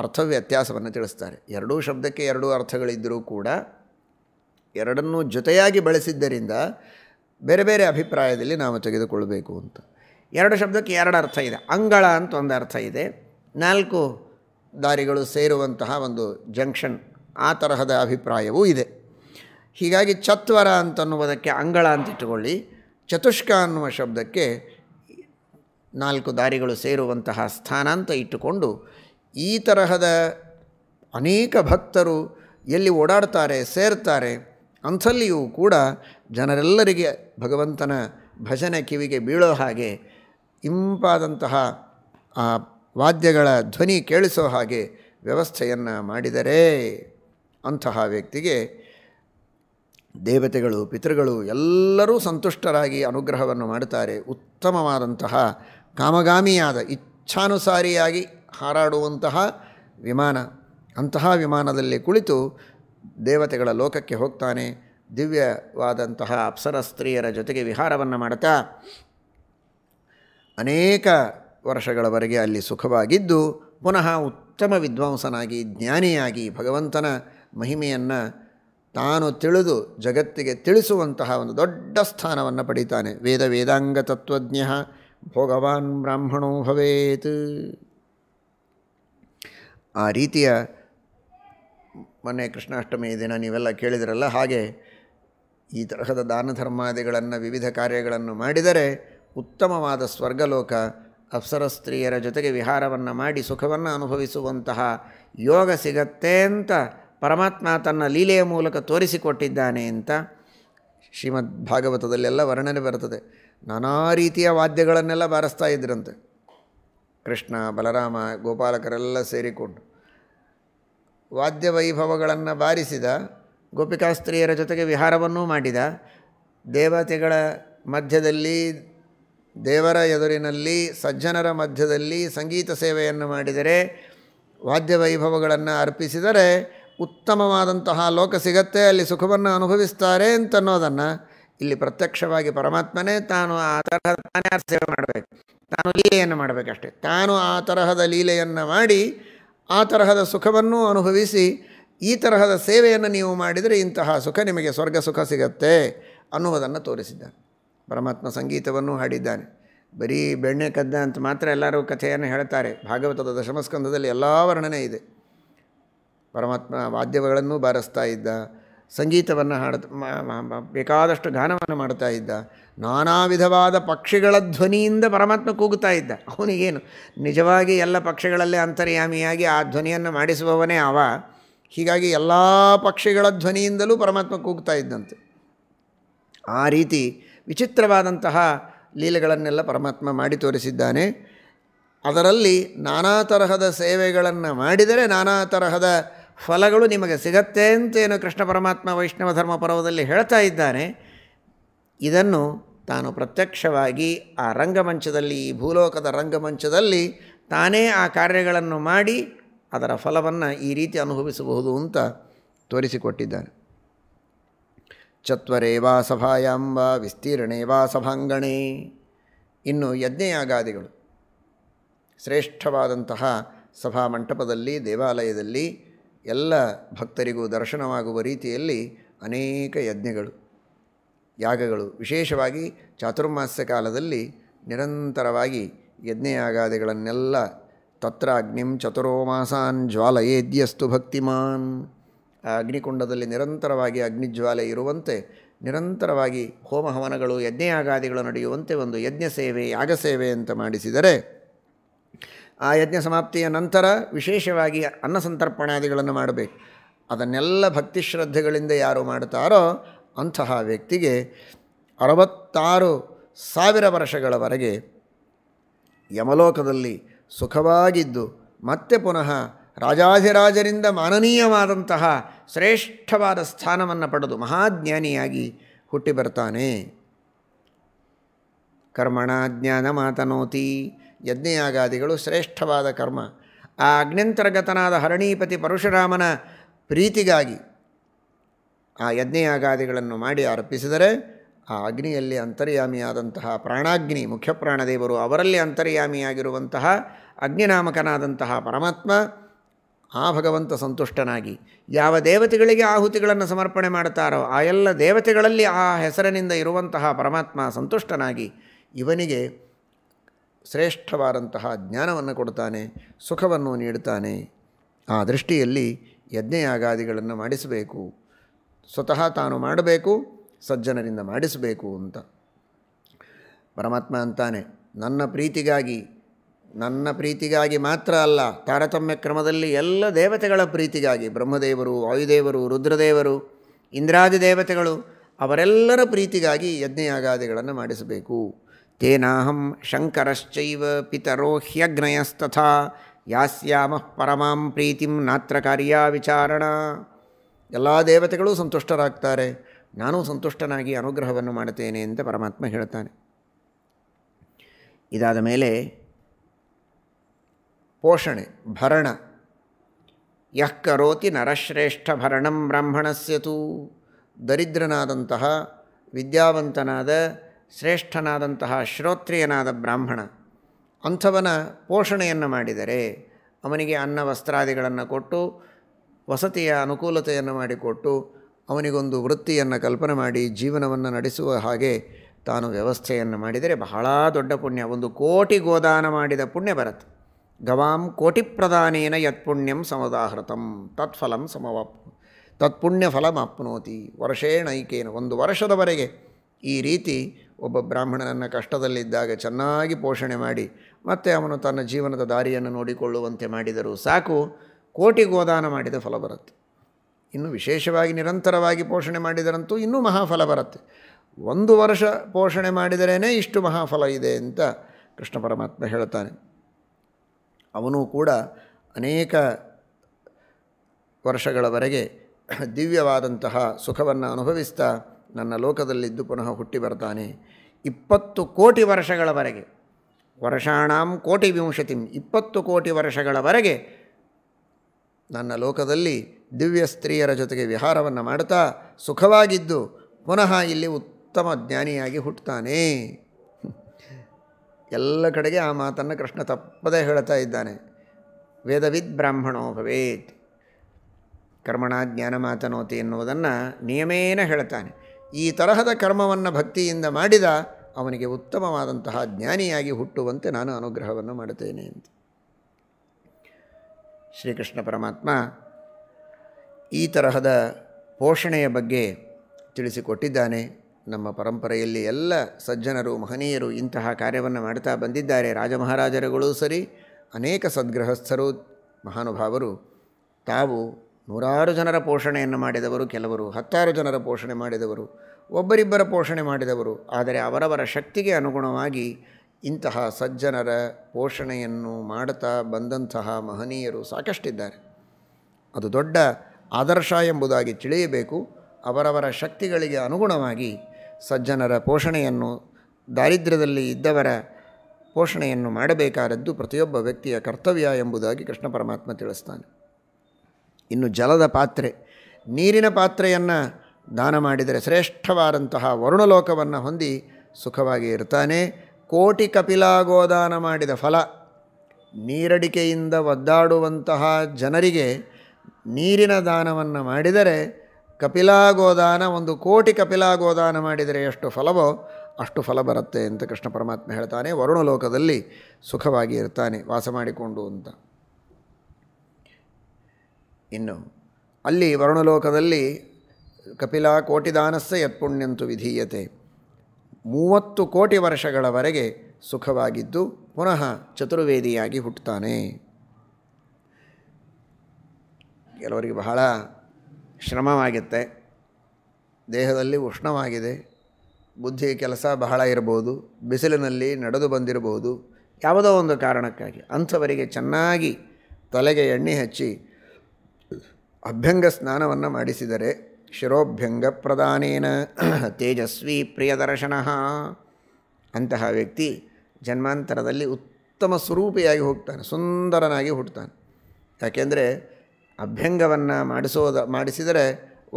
ಅರ್ಥ ವ್ಯತ್ಯಾಸವನ್ನು ತಿಳಿಸ್ತಾರೆ ಎರಡೂ ಶಬ್ದಕ್ಕೆ ಎರಡೂ ಅರ್ಥಗಳಿದ್ದರೂ ಕೂಡ ಎರಡನ್ನೂ ಜೊತೆಯಾಗಿ ಬಳಸಿದ್ದರಿಂದ ಬೇರೆ ಬೇರೆ ಅಭಿಪ್ರಾಯದಲ್ಲಿ ನಾವು ತೆಗೆದುಕೊಳ್ಳಬೇಕು ಅಂತ ಎರಡು ಶಬ್ದಕ್ಕೆ ಎರಡು ಅರ್ಥ ಇದೆ ಅಂಗಳ ಅಂತ ಒಂದು ಅರ್ಥ ಇದೆ ನಾಲ್ಕು ದಾರಿಗಳು ಸೇರುವಂತಹ ಒಂದು ಜಂಕ್ಷನ್ ಆ ತರಹದ ಅಭಿಪ್ರಾಯವೂ ಇದೆ ಹೀಗಾಗಿ ಚತ್ವರ ಅಂತನ್ನುವುದಕ್ಕೆ ಅಂಗಳ ಅಂತ ಇಟ್ಟುಕೊಳ್ಳಿ ಚತುಷ್ಕ ಅನ್ನುವ ಶಬ್ದಕ್ಕೆ ನಾಲ್ಕು ದಾರಿಗಳು ಸೇರುವಂತಹ ಸ್ಥಾನ ಅಂತ ಇಟ್ಟುಕೊಂಡು ಈ ತರಹದ ಅನೇಕ ಭಕ್ತರು ಎಲ್ಲಿ ಓಡಾಡ್ತಾರೆ ಸೇರ್ತಾರೆ ಅಂಥಲ್ಲಿಯೂ ಕೂಡ ಜನರೆಲ್ಲರಿಗೆ ಭಗವಂತನ ಭಜನೆ ಕಿವಿಗೆ ಬೀಳೋ ಹಾಗೆ ಇಂಪಾದಂತಹ ವಾದ್ಯಗಳ ಧ್ವನಿ ಕೇಳಿಸೋ ಹಾಗೆ ವ್ಯವಸ್ಥೆಯನ್ನು ಮಾಡಿದರೆ ಅಂತಹ ವ್ಯಕ್ತಿಗೆ ದೇವತೆಗಳು ಪಿತೃಗಳು ಎಲ್ಲರೂ ಸಂತುಷ್ಟರಾಗಿ ಅನುಗ್ರಹವನ್ನು ಮಾಡುತ್ತಾರೆ ಉತ್ತಮವಾದಂತಹ ಕಾಮಗಾಮಿಯಾದ ಇಚ್ಛಾನುಸಾರಿಯಾಗಿ ಹಾರಾಡುವಂತಹ ವಿಮಾನ ಅಂತಹ ವಿಮಾನದಲ್ಲಿ ಕುಳಿತು ದೇವತೆಗಳ ಲೋಕಕ್ಕೆ ಹೋಗ್ತಾನೆ ದಿವ್ಯವಾದಂತಹ ಅಪ್ಸರ ಸ್ತ್ರೀಯರ ಜೊತೆಗೆ ವಿಹಾರವನ್ನು ಮಾಡುತ್ತಾ ಅನೇಕ ವರ್ಷಗಳವರೆಗೆ ಅಲ್ಲಿ ಸುಖವಾಗಿದ್ದು ಪುನಃ ಉತ್ತಮ ವಿದ್ವಾಂಸನಾಗಿ ಜ್ಞಾನಿಯಾಗಿ ಭಗವಂತನ ಮಹಿಮೆಯನ್ನು ತಾನು ತಿಳಿದು ಜಗತ್ತಿಗೆ ತಿಳಿಸುವಂತಹ ಒಂದು ದೊಡ್ಡ ಸ್ಥಾನವನ್ನು ಪಡೀತಾನೆ ವೇದ ವೇದಾಂಗ ತತ್ವಜ್ಞ ಭೋಗವಾನ್ ಬ್ರಾಹ್ಮಣೋ ಭವೇತ್ ಆ ರೀತಿಯ ಮೊನ್ನೆ ಕೃಷ್ಣಾಷ್ಟಮಿ ದಿನ ನೀವೆಲ್ಲ ಕೇಳಿದಿರಲ್ಲ ಹಾಗೆ ಈ ತರಹದ ದಾನ ಧರ್ಮಾದಿಗಳನ್ನು ವಿವಿಧ ಕಾರ್ಯಗಳನ್ನು ಮಾಡಿದರೆ ಉತ್ತಮವಾದ ಸ್ವರ್ಗಲೋಕ ಅಪ್ಸರ ಸ್ತ್ರೀಯರ ಜೊತೆಗೆ ವಿಹಾರವನ್ನು ಮಾಡಿ ಸುಖವನ್ನು ಅನುಭವಿಸುವಂತಹ ಯೋಗ ಸಿಗತ್ತೆ ಅಂತ ಪರಮಾತ್ಮ ತನ್ನ ಲೀಲೆಯ ಮೂಲಕ ತೋರಿಸಿಕೊಟ್ಟಿದ್ದಾನೆ ಅಂತ ಶ್ರೀಮದ್ ಭಾಗವತದಲ್ಲೆಲ್ಲ ವರ್ಣನೆ ಬರ್ತದೆ ನಾನಾ ರೀತಿಯ ವಾದ್ಯಗಳನ್ನೆಲ್ಲ ಬಾರಿಸ್ತಾ ಇದ್ರಂತೆ ಕೃಷ್ಣ ಬಲರಾಮ ಗೋಪಾಲಕರೆಲ್ಲ ಸೇರಿಕೊಂಡು ವಾದ್ಯ ವೈಭವಗಳನ್ನು ಬಾರಿಸಿದ ಗೋಪಿಕಾಸ್ತ್ರೀಯರ ಜೊತೆಗೆ ವಿಹಾರವನ್ನೂ ಮಾಡಿದ ದೇವತೆಗಳ ಮಧ್ಯದಲ್ಲಿ ದೇವರ ಎದುರಿನಲ್ಲಿ ಸಜ್ಜನರ ಮಧ್ಯದಲ್ಲಿ ಸಂಗೀತ ಸೇವೆಯನ್ನು ಮಾಡಿದರೆ ವಾದ್ಯ ವೈಭವಗಳನ್ನು ಅರ್ಪಿಸಿದರೆ ಉತ್ತಮವಾದಂತಹ ಲೋಕ ಸಿಗತ್ತೆ ಅಲ್ಲಿ ಸುಖವನ್ನು ಅನುಭವಿಸ್ತಾರೆ ಅಂತನ್ನೋದನ್ನು ಇಲ್ಲಿ ಪ್ರತ್ಯಕ್ಷವಾಗಿ ಪರಮಾತ್ಮನೇ ತಾನು ಆ ತರಹದ ತಾನೇ ಸೇವೆ ಮಾಡಬೇಕು ತಾನು ಲೀಲೆಯನ್ನು ಮಾಡಬೇಕಷ್ಟೆ ತಾನು ಆ ತರಹದ ಲೀಲೆಯನ್ನು ಮಾಡಿ ಆ ತರಹದ ಸುಖವನ್ನು ಅನುಭವಿಸಿ ಈ ತರಹದ ಸೇವೆಯನ್ನು ನೀವು ಮಾಡಿದರೆ ಇಂತಹ ಸುಖ ನಿಮಗೆ ಸ್ವರ್ಗ ಸುಖ ಸಿಗತ್ತೆ ಅನ್ನುವುದನ್ನು ತೋರಿಸಿದ್ದಾನೆ ಪರಮಾತ್ಮ ಸಂಗೀತವನ್ನು ಹಾಡಿದ್ದಾನೆ ಬರೀ ಬೆಣ್ಣೆ ಕದ್ದ ಅಂತ ಮಾತ್ರ ಎಲ್ಲರೂ ಕಥೆಯನ್ನು ಹೇಳ್ತಾರೆ ಭಾಗವತದ ದಶಮಸ್ಕಂಧದಲ್ಲಿ ಎಲ್ಲ ವರ್ಣನೆ ಇದೆ ಪರಮಾತ್ಮ ವಾದ್ಯಗಳನ್ನು ಬಾರಿಸ್ತಾ ಇದ್ದ ಸಂಗೀತವನ್ನು ಹಾಡ ಬೇಕಾದಷ್ಟು ಗಾನವನ್ನು ಮಾಡ್ತಾ ಇದ್ದ ನಾನಾ ವಿಧವಾದ ಪಕ್ಷಿಗಳ ಧ್ವನಿಯಿಂದ ಪರಮಾತ್ಮ ಕೂಗುತ್ತಾ ಇದ್ದ ಅವನಿಗೇನು ನಿಜವಾಗಿ ಎಲ್ಲ ಪಕ್ಷಿಗಳಲ್ಲೇ ಅಂತರ್ಯಾಮಿಯಾಗಿ ಆ ಧ್ವನಿಯನ್ನು ಮಾಡಿಸುವವನೇ ಅವ ಹೀಗಾಗಿ ಎಲ್ಲ ಪಕ್ಷಿಗಳ ಧ್ವನಿಯಿಂದಲೂ ಪರಮಾತ್ಮ ಕೂಗ್ತಾ ಇದ್ದಂತೆ ಆ ರೀತಿ ವಿಚಿತ್ರವಾದಂತಹ ಲೀಲೆಗಳನ್ನೆಲ್ಲ ಪರಮಾತ್ಮ ಮಾಡಿ ತೋರಿಸಿದ್ದಾನೆ ಅದರಲ್ಲಿ ನಾನಾ ತರಹದ ಸೇವೆಗಳನ್ನು ಮಾಡಿದರೆ ನಾನಾ ತರಹದ ಫಲಗಳು ನಿಮಗೆ ಸಿಗತ್ತೆ ಅಂತೇನು ಕೃಷ್ಣ ಪರಮಾತ್ಮ ವೈಷ್ಣವ ಧರ್ಮ ಪರ್ವದಲ್ಲಿ ಹೇಳ್ತಾ ಇದ್ದಾನೆ ಇದನ್ನು ತಾನು ಪ್ರತ್ಯಕ್ಷವಾಗಿ ಆ ರಂಗಮಂಚದಲ್ಲಿ ಈ ಭೂಲೋಕದ ರಂಗಮಂಚದಲ್ಲಿ ತಾನೇ ಆ ಕಾರ್ಯಗಳನ್ನು ಮಾಡಿ ಅದರ ಫಲವನ್ನು ಈ ರೀತಿ ಅನುಭವಿಸಬಹುದು ಅಂತ ತೋರಿಸಿಕೊಟ್ಟಿದ್ದಾನೆ ಚತ್ವರೇ ವಾ ಸಭಾಯಾಂ ವಿಸ್ತೀರ್ಣೇವಾ ವಾ ಸಭಾಂಗಣೇ ಇನ್ನು ಯಜ್ಞಯಾಗಾದಿಗಳು ಶ್ರೇಷ್ಠವಾದಂತಹ ಸಭಾ ಮಂಟಪದಲ್ಲಿ ದೇವಾಲಯದಲ್ಲಿ ಎಲ್ಲ ಭಕ್ತರಿಗೂ ದರ್ಶನವಾಗುವ ರೀತಿಯಲ್ಲಿ ಅನೇಕ ಯಜ್ಞಗಳು ಯಾಗಗಳು ವಿಶೇಷವಾಗಿ ಚಾತುರ್ಮಾಸ್ಯ ಕಾಲದಲ್ಲಿ ನಿರಂತರವಾಗಿ ಯಜ್ಞಯಾಗಾದಿಗಳನ್ನೆಲ್ಲ ತತ್ರ ಅಗ್ನಿಂ ಚತುರೋಮಾಸಾನ್ ಜ್ವಾಲಯೇದ್ಯಸ್ತು ಭಕ್ತಿಮಾನ್ ಆ ಅಗ್ನಿಕುಂಡದಲ್ಲಿ ನಿರಂತರವಾಗಿ ಅಗ್ನಿಜ್ವಾಲೆ ಇರುವಂತೆ ನಿರಂತರವಾಗಿ ಹೋಮ ಹವನಗಳು ಯಜ್ಞಯಾಗಾದಿಗಳು ನಡೆಯುವಂತೆ ಒಂದು ಯಜ್ಞ ಸೇವೆ ಯಾಗ ಸೇವೆ ಅಂತ ಮಾಡಿಸಿದರೆ ಆ ಯಜ್ಞ ಸಮಾಪ್ತಿಯ ನಂತರ ವಿಶೇಷವಾಗಿ ಅನ್ನಸಂತರ್ಪಣಾದಿಗಳನ್ನು ಮಾಡಬೇಕು ಅದನ್ನೆಲ್ಲ ಭಕ್ತಿ ಶ್ರದ್ಧೆಗಳಿಂದ ಯಾರು ಮಾಡುತ್ತಾರೋ ಅಂತಹ ವ್ಯಕ್ತಿಗೆ ಅರವತ್ತಾರು ಸಾವಿರ ವರ್ಷಗಳವರೆಗೆ ಯಮಲೋಕದಲ್ಲಿ ಸುಖವಾಗಿದ್ದು ಮತ್ತೆ ಪುನಃ ರಾಜಾಧಿರಾಜರಿಂದ ಮಾನನೀಯವಾದಂತಹ ಶ್ರೇಷ್ಠವಾದ ಸ್ಥಾನವನ್ನು ಪಡೆದು ಮಹಾಜ್ಞಾನಿಯಾಗಿ ಹುಟ್ಟಿ ಬರ್ತಾನೆ ಕರ್ಮಣ ಜ್ಞಾನ ಮಾತನೋತಿ ಯಜ್ಞಯಾಗಾದಿಗಳು ಶ್ರೇಷ್ಠವಾದ ಕರ್ಮ ಆ ಅಗ್ನಂತರ್ಗತನಾದ ಹರಣೀಪತಿ ಪರಶುರಾಮನ ಪ್ರೀತಿಗಾಗಿ ಆ ಯಜ್ಞಯಾಗಾದಿಗಳನ್ನು ಮಾಡಿ ಅರ್ಪಿಸಿದರೆ ಆ ಅಗ್ನಿಯಲ್ಲಿ ಅಂತರ್ಯಾಮಿಯಾದಂತಹ ಪ್ರಾಣಾಗ್ನಿ ಮುಖ್ಯ ಪ್ರಾಣದೇವರು ಅವರಲ್ಲಿ ಅಂತರ್ಯಾಮಿಯಾಗಿರುವಂತಹ ಅಗ್ನಿನಾಮಕನಾದಂತಹ ಪರಮಾತ್ಮ ಆ ಭಗವಂತ ಸಂತುಷ್ಟನಾಗಿ ಯಾವ ದೇವತೆಗಳಿಗೆ ಆಹುತಿಗಳನ್ನು ಸಮರ್ಪಣೆ ಮಾಡುತ್ತಾರೋ ಆ ಎಲ್ಲ ದೇವತೆಗಳಲ್ಲಿ ಆ ಹೆಸರಿನಿಂದ ಇರುವಂತಹ ಪರಮಾತ್ಮ ಸಂತುಷ್ಟನಾಗಿ ಇವನಿಗೆ ಶ್ರೇಷ್ಠವಾದಂತಹ ಜ್ಞಾನವನ್ನು ಕೊಡ್ತಾನೆ ಸುಖವನ್ನು ನೀಡುತ್ತಾನೆ ಆ ದೃಷ್ಟಿಯಲ್ಲಿ ಯಜ್ಞಯಾಗಾದಿಗಳನ್ನು ಮಾಡಿಸಬೇಕು ಸ್ವತಃ ತಾನು ಮಾಡಬೇಕು ಸಜ್ಜನರಿಂದ ಮಾಡಿಸಬೇಕು ಅಂತ ಪರಮಾತ್ಮ ಅಂತಾನೆ ನನ್ನ ಪ್ರೀತಿಗಾಗಿ ನನ್ನ ಪ್ರೀತಿಗಾಗಿ ಮಾತ್ರ ಅಲ್ಲ ತಾರತಮ್ಯ ಕ್ರಮದಲ್ಲಿ ಎಲ್ಲ ದೇವತೆಗಳ ಪ್ರೀತಿಗಾಗಿ ಬ್ರಹ್ಮದೇವರು ವಾಯುದೇವರು ರುದ್ರದೇವರು ಇಂದ್ರಾದಿ ದೇವತೆಗಳು ಅವರೆಲ್ಲರ ಪ್ರೀತಿಗಾಗಿ ಯಜ್ಞಯಾಗಾದಿಗಳನ್ನು ಮಾಡಿಸಬೇಕು ತೇನಾಹಂ ಶಂಕರಶ್ಚೈವ ಪಿತರೋ ಹ್ಯಗ್ನಯಸ್ತಥಾ ಯಾಸ್ಯಾಮಃ ಪರಮಾಂ ಪ್ರೀತಿಂ ನಾತ್ರ ಕಾರ್ಯ ವಿಚಾರಣ ಎಲ್ಲ ದೇವತೆಗಳು ಸಂತುಷ್ಟರಾಗ್ತಾರೆ ನಾನು ಸಂತುಷ್ಟನಾಗಿ ಅನುಗ್ರಹವನ್ನು ಮಾಡುತ್ತೇನೆ ಅಂತ ಪರಮಾತ್ಮ ಹೇಳ್ತಾನೆ ಇದಾದ ಮೇಲೆ ಪೋಷಣೆ ಭರಣ ಯಃ ಕರೋತಿ ನರಶ್ರೇಷ್ಠ ಭರಣಂ ಬ್ರಾಹ್ಮಣಸ್ಯತು ದರಿದ್ರನಾದಂತಹ ವಿದ್ಯಾವಂತನಾದ ಶ್ರೇಷ್ಠನಾದಂತಹ ಶ್ರೋತ್ರಿಯನಾದ ಬ್ರಾಹ್ಮಣ ಅಂಥವನ ಪೋಷಣೆಯನ್ನು ಮಾಡಿದರೆ ಅವನಿಗೆ ಅನ್ನ ವಸ್ತ್ರಾದಿಗಳನ್ನು ಕೊಟ್ಟು ವಸತಿಯ ಅನುಕೂಲತೆಯನ್ನು ಮಾಡಿಕೊಟ್ಟು ಅವನಿಗೊಂದು ವೃತ್ತಿಯನ್ನು ಕಲ್ಪನೆ ಮಾಡಿ ಜೀವನವನ್ನು ನಡೆಸುವ ಹಾಗೆ ತಾನು ವ್ಯವಸ್ಥೆಯನ್ನು ಮಾಡಿದರೆ ಬಹಳ ದೊಡ್ಡ ಪುಣ್ಯ ಒಂದು ಕೋಟಿ ಗೋದಾನ ಮಾಡಿದ ಪುಣ್ಯ ಬರುತ್ತೆ ಗವಾಂ ಕೋಟಿ ಪ್ರಧಾನೇನ ಯತ್ಪುಣ್ಯಂ ತತ್ ತತ್ಫಲಂ ಸಮವಾಪ್ ತತ್ಪುಣ್ಯ ಫಲಮಾಪ್ನೋತಿ ವರ್ಷೇಣೈಕೇನ ಒಂದು ವರ್ಷದವರೆಗೆ ಈ ರೀತಿ ಒಬ್ಬ ಬ್ರಾಹ್ಮಣನನ್ನು ಕಷ್ಟದಲ್ಲಿದ್ದಾಗ ಚೆನ್ನಾಗಿ ಪೋಷಣೆ ಮಾಡಿ ಮತ್ತೆ ಅವನು ತನ್ನ ಜೀವನದ ದಾರಿಯನ್ನು ನೋಡಿಕೊಳ್ಳುವಂತೆ ಮಾಡಿದರೂ ಸಾಕು ಕೋಟಿ ಗೋದಾನ ಮಾಡಿದ ಫಲ ಬರುತ್ತೆ ಇನ್ನು ವಿಶೇಷವಾಗಿ ನಿರಂತರವಾಗಿ ಪೋಷಣೆ ಮಾಡಿದರಂತೂ ಇನ್ನೂ ಮಹಾಫಲ ಬರುತ್ತೆ ಒಂದು ವರ್ಷ ಪೋಷಣೆ ಮಾಡಿದರೇ ಇಷ್ಟು ಮಹಾಫಲ ಇದೆ ಅಂತ ಕೃಷ್ಣ ಪರಮಾತ್ಮ ಹೇಳ್ತಾನೆ ಅವನೂ ಕೂಡ ಅನೇಕ ವರ್ಷಗಳವರೆಗೆ ದಿವ್ಯವಾದಂತಹ ಸುಖವನ್ನು ಅನುಭವಿಸ್ತಾ ನನ್ನ ಲೋಕದಲ್ಲಿದ್ದು ಪುನಃ ಹುಟ್ಟಿ ಬರ್ತಾನೆ ಇಪ್ಪತ್ತು ಕೋಟಿ ವರ್ಷಗಳವರೆಗೆ ವರ್ಷಾಣಾಂ ಕೋಟಿ ವಿಂಶತಿ ಇಪ್ಪತ್ತು ಕೋಟಿ ವರ್ಷಗಳವರೆಗೆ ನನ್ನ ಲೋಕದಲ್ಲಿ ದಿವ್ಯ ಸ್ತ್ರೀಯರ ಜೊತೆಗೆ ವಿಹಾರವನ್ನು ಮಾಡುತ್ತಾ ಸುಖವಾಗಿದ್ದು ಪುನಃ ಇಲ್ಲಿ ಉತ್ತಮ ಜ್ಞಾನಿಯಾಗಿ ಹುಟ್ಟುತ್ತಾನೆ ಎಲ್ಲ ಕಡೆಗೆ ಆ ಮಾತನ್ನು ಕೃಷ್ಣ ತಪ್ಪದೇ ಹೇಳ್ತಾ ಇದ್ದಾನೆ ವೇದವಿದ್ ಬ್ರಾಹ್ಮಣೋ ಭವೇತ್ ಕರ್ಮಣ ಜ್ಞಾನ ಮಾತನೋತಿ ಎನ್ನುವುದನ್ನು ನಿಯಮೇನ ಹೇಳ್ತಾನೆ ಈ ತರಹದ ಕರ್ಮವನ್ನು ಭಕ್ತಿಯಿಂದ ಮಾಡಿದ ಅವನಿಗೆ ಉತ್ತಮವಾದಂತಹ ಜ್ಞಾನಿಯಾಗಿ ಹುಟ್ಟುವಂತೆ ನಾನು ಅನುಗ್ರಹವನ್ನು ಮಾಡುತ್ತೇನೆ ಅಂತ ಶ್ರೀಕೃಷ್ಣ ಪರಮಾತ್ಮ ಈ ತರಹದ ಪೋಷಣೆಯ ಬಗ್ಗೆ ತಿಳಿಸಿಕೊಟ್ಟಿದ್ದಾನೆ ನಮ್ಮ ಪರಂಪರೆಯಲ್ಲಿ ಎಲ್ಲ ಸಜ್ಜನರು ಮಹನೀಯರು ಇಂತಹ ಕಾರ್ಯವನ್ನು ಮಾಡ್ತಾ ಬಂದಿದ್ದಾರೆ ರಾಜಮಹಾರಾಜರುಗಳೂ ಸರಿ ಅನೇಕ ಸದ್ಗೃಹಸ್ಥರು ಮಹಾನುಭಾವರು ತಾವು ನೂರಾರು ಜನರ ಪೋಷಣೆಯನ್ನು ಮಾಡಿದವರು ಕೆಲವರು ಹತ್ತಾರು ಜನರ ಪೋಷಣೆ ಮಾಡಿದವರು ಒಬ್ಬರಿಬ್ಬರ ಪೋಷಣೆ ಮಾಡಿದವರು ಆದರೆ ಅವರವರ ಶಕ್ತಿಗೆ ಅನುಗುಣವಾಗಿ ಇಂತಹ ಸಜ್ಜನರ ಪೋಷಣೆಯನ್ನು ಮಾಡುತ್ತಾ ಬಂದಂತಹ ಮಹನೀಯರು ಸಾಕಷ್ಟಿದ್ದಾರೆ ಅದು ದೊಡ್ಡ ಆದರ್ಶ ಎಂಬುದಾಗಿ ತಿಳಿಯಬೇಕು ಅವರವರ ಶಕ್ತಿಗಳಿಗೆ ಅನುಗುಣವಾಗಿ ಸಜ್ಜನರ ಪೋಷಣೆಯನ್ನು ದಾರಿದ್ರ್ಯದಲ್ಲಿ ಇದ್ದವರ ಪೋಷಣೆಯನ್ನು ಮಾಡಬೇಕಾದದ್ದು ಪ್ರತಿಯೊಬ್ಬ ವ್ಯಕ್ತಿಯ ಕರ್ತವ್ಯ ಎಂಬುದಾಗಿ ಕೃಷ್ಣ ಪರಮಾತ್ಮ ತಿಳಿಸ್ತಾನೆ ಇನ್ನು ಜಲದ ಪಾತ್ರೆ ನೀರಿನ ಪಾತ್ರೆಯನ್ನು ದಾನ ಮಾಡಿದರೆ ಶ್ರೇಷ್ಠವಾದಂತಹ ವರುಣಲೋಕವನ್ನು ಹೊಂದಿ ಸುಖವಾಗಿ ಇರ್ತಾನೆ ಕೋಟಿ ಕಪಿಲಾಗೋದಾನ ಮಾಡಿದ ಫಲ ನೀರಡಿಕೆಯಿಂದ ಒದ್ದಾಡುವಂತಹ ಜನರಿಗೆ ನೀರಿನ ದಾನವನ್ನು ಮಾಡಿದರೆ ಕಪಿಲಾಗೋದಾನ ಒಂದು ಕೋಟಿ ಕಪಿಲಾಗೋದಾನ ಮಾಡಿದರೆ ಎಷ್ಟು ಫಲವೋ ಅಷ್ಟು ಫಲ ಬರುತ್ತೆ ಅಂತ ಕೃಷ್ಣ ಪರಮಾತ್ಮ ಹೇಳ್ತಾನೆ ವರುಣಲೋಕದಲ್ಲಿ ಸುಖವಾಗಿ ಇರ್ತಾನೆ ವಾಸ ಮಾಡಿಕೊಂಡು ಅಂತ ಇನ್ನು ಅಲ್ಲಿ ವರುಣಲೋಕದಲ್ಲಿ ಕಪಿಲ ಕೋಟಿದಾನಸ್ಸ ಯತ್ಪುಣ್ಯಂತು ವಿಧೀಯತೆ ಮೂವತ್ತು ಕೋಟಿ ವರ್ಷಗಳವರೆಗೆ ಸುಖವಾಗಿದ್ದು ಪುನಃ ಚತುರ್ವೇದಿಯಾಗಿ ಹುಟ್ಟುತ್ತಾನೆ ಕೆಲವರಿಗೆ ಬಹಳ ಶ್ರಮವಾಗುತ್ತೆ ದೇಹದಲ್ಲಿ ಉಷ್ಣವಾಗಿದೆ ಬುದ್ಧಿ ಕೆಲಸ ಬಹಳ ಇರಬಹುದು ಬಿಸಿಲಿನಲ್ಲಿ ನಡೆದು ಬಂದಿರಬಹುದು ಯಾವುದೋ ಒಂದು ಕಾರಣಕ್ಕಾಗಿ ಅಂಥವರಿಗೆ ಚೆನ್ನಾಗಿ ತಲೆಗೆ ಎಣ್ಣೆ ಹಚ್ಚಿ ಅಭ್ಯಂಗ ಸ್ನಾನವನ್ನು ಮಾಡಿಸಿದರೆ ಶಿರೋಭ್ಯಂಗ ಪ್ರಧಾನೇನ ತೇಜಸ್ವಿ ಪ್ರಿಯದರ್ಶನ ಅಂತಹ ವ್ಯಕ್ತಿ ಜನ್ಮಾಂತರದಲ್ಲಿ ಉತ್ತಮ ಸ್ವರೂಪಿಯಾಗಿ ಹೋಗ್ತಾನೆ ಸುಂದರನಾಗಿ ಹುಟ್ಟುತ್ತಾನೆ ಯಾಕೆಂದರೆ ಅಭ್ಯಂಗವನ್ನು ಮಾಡಿಸೋದ ಮಾಡಿಸಿದರೆ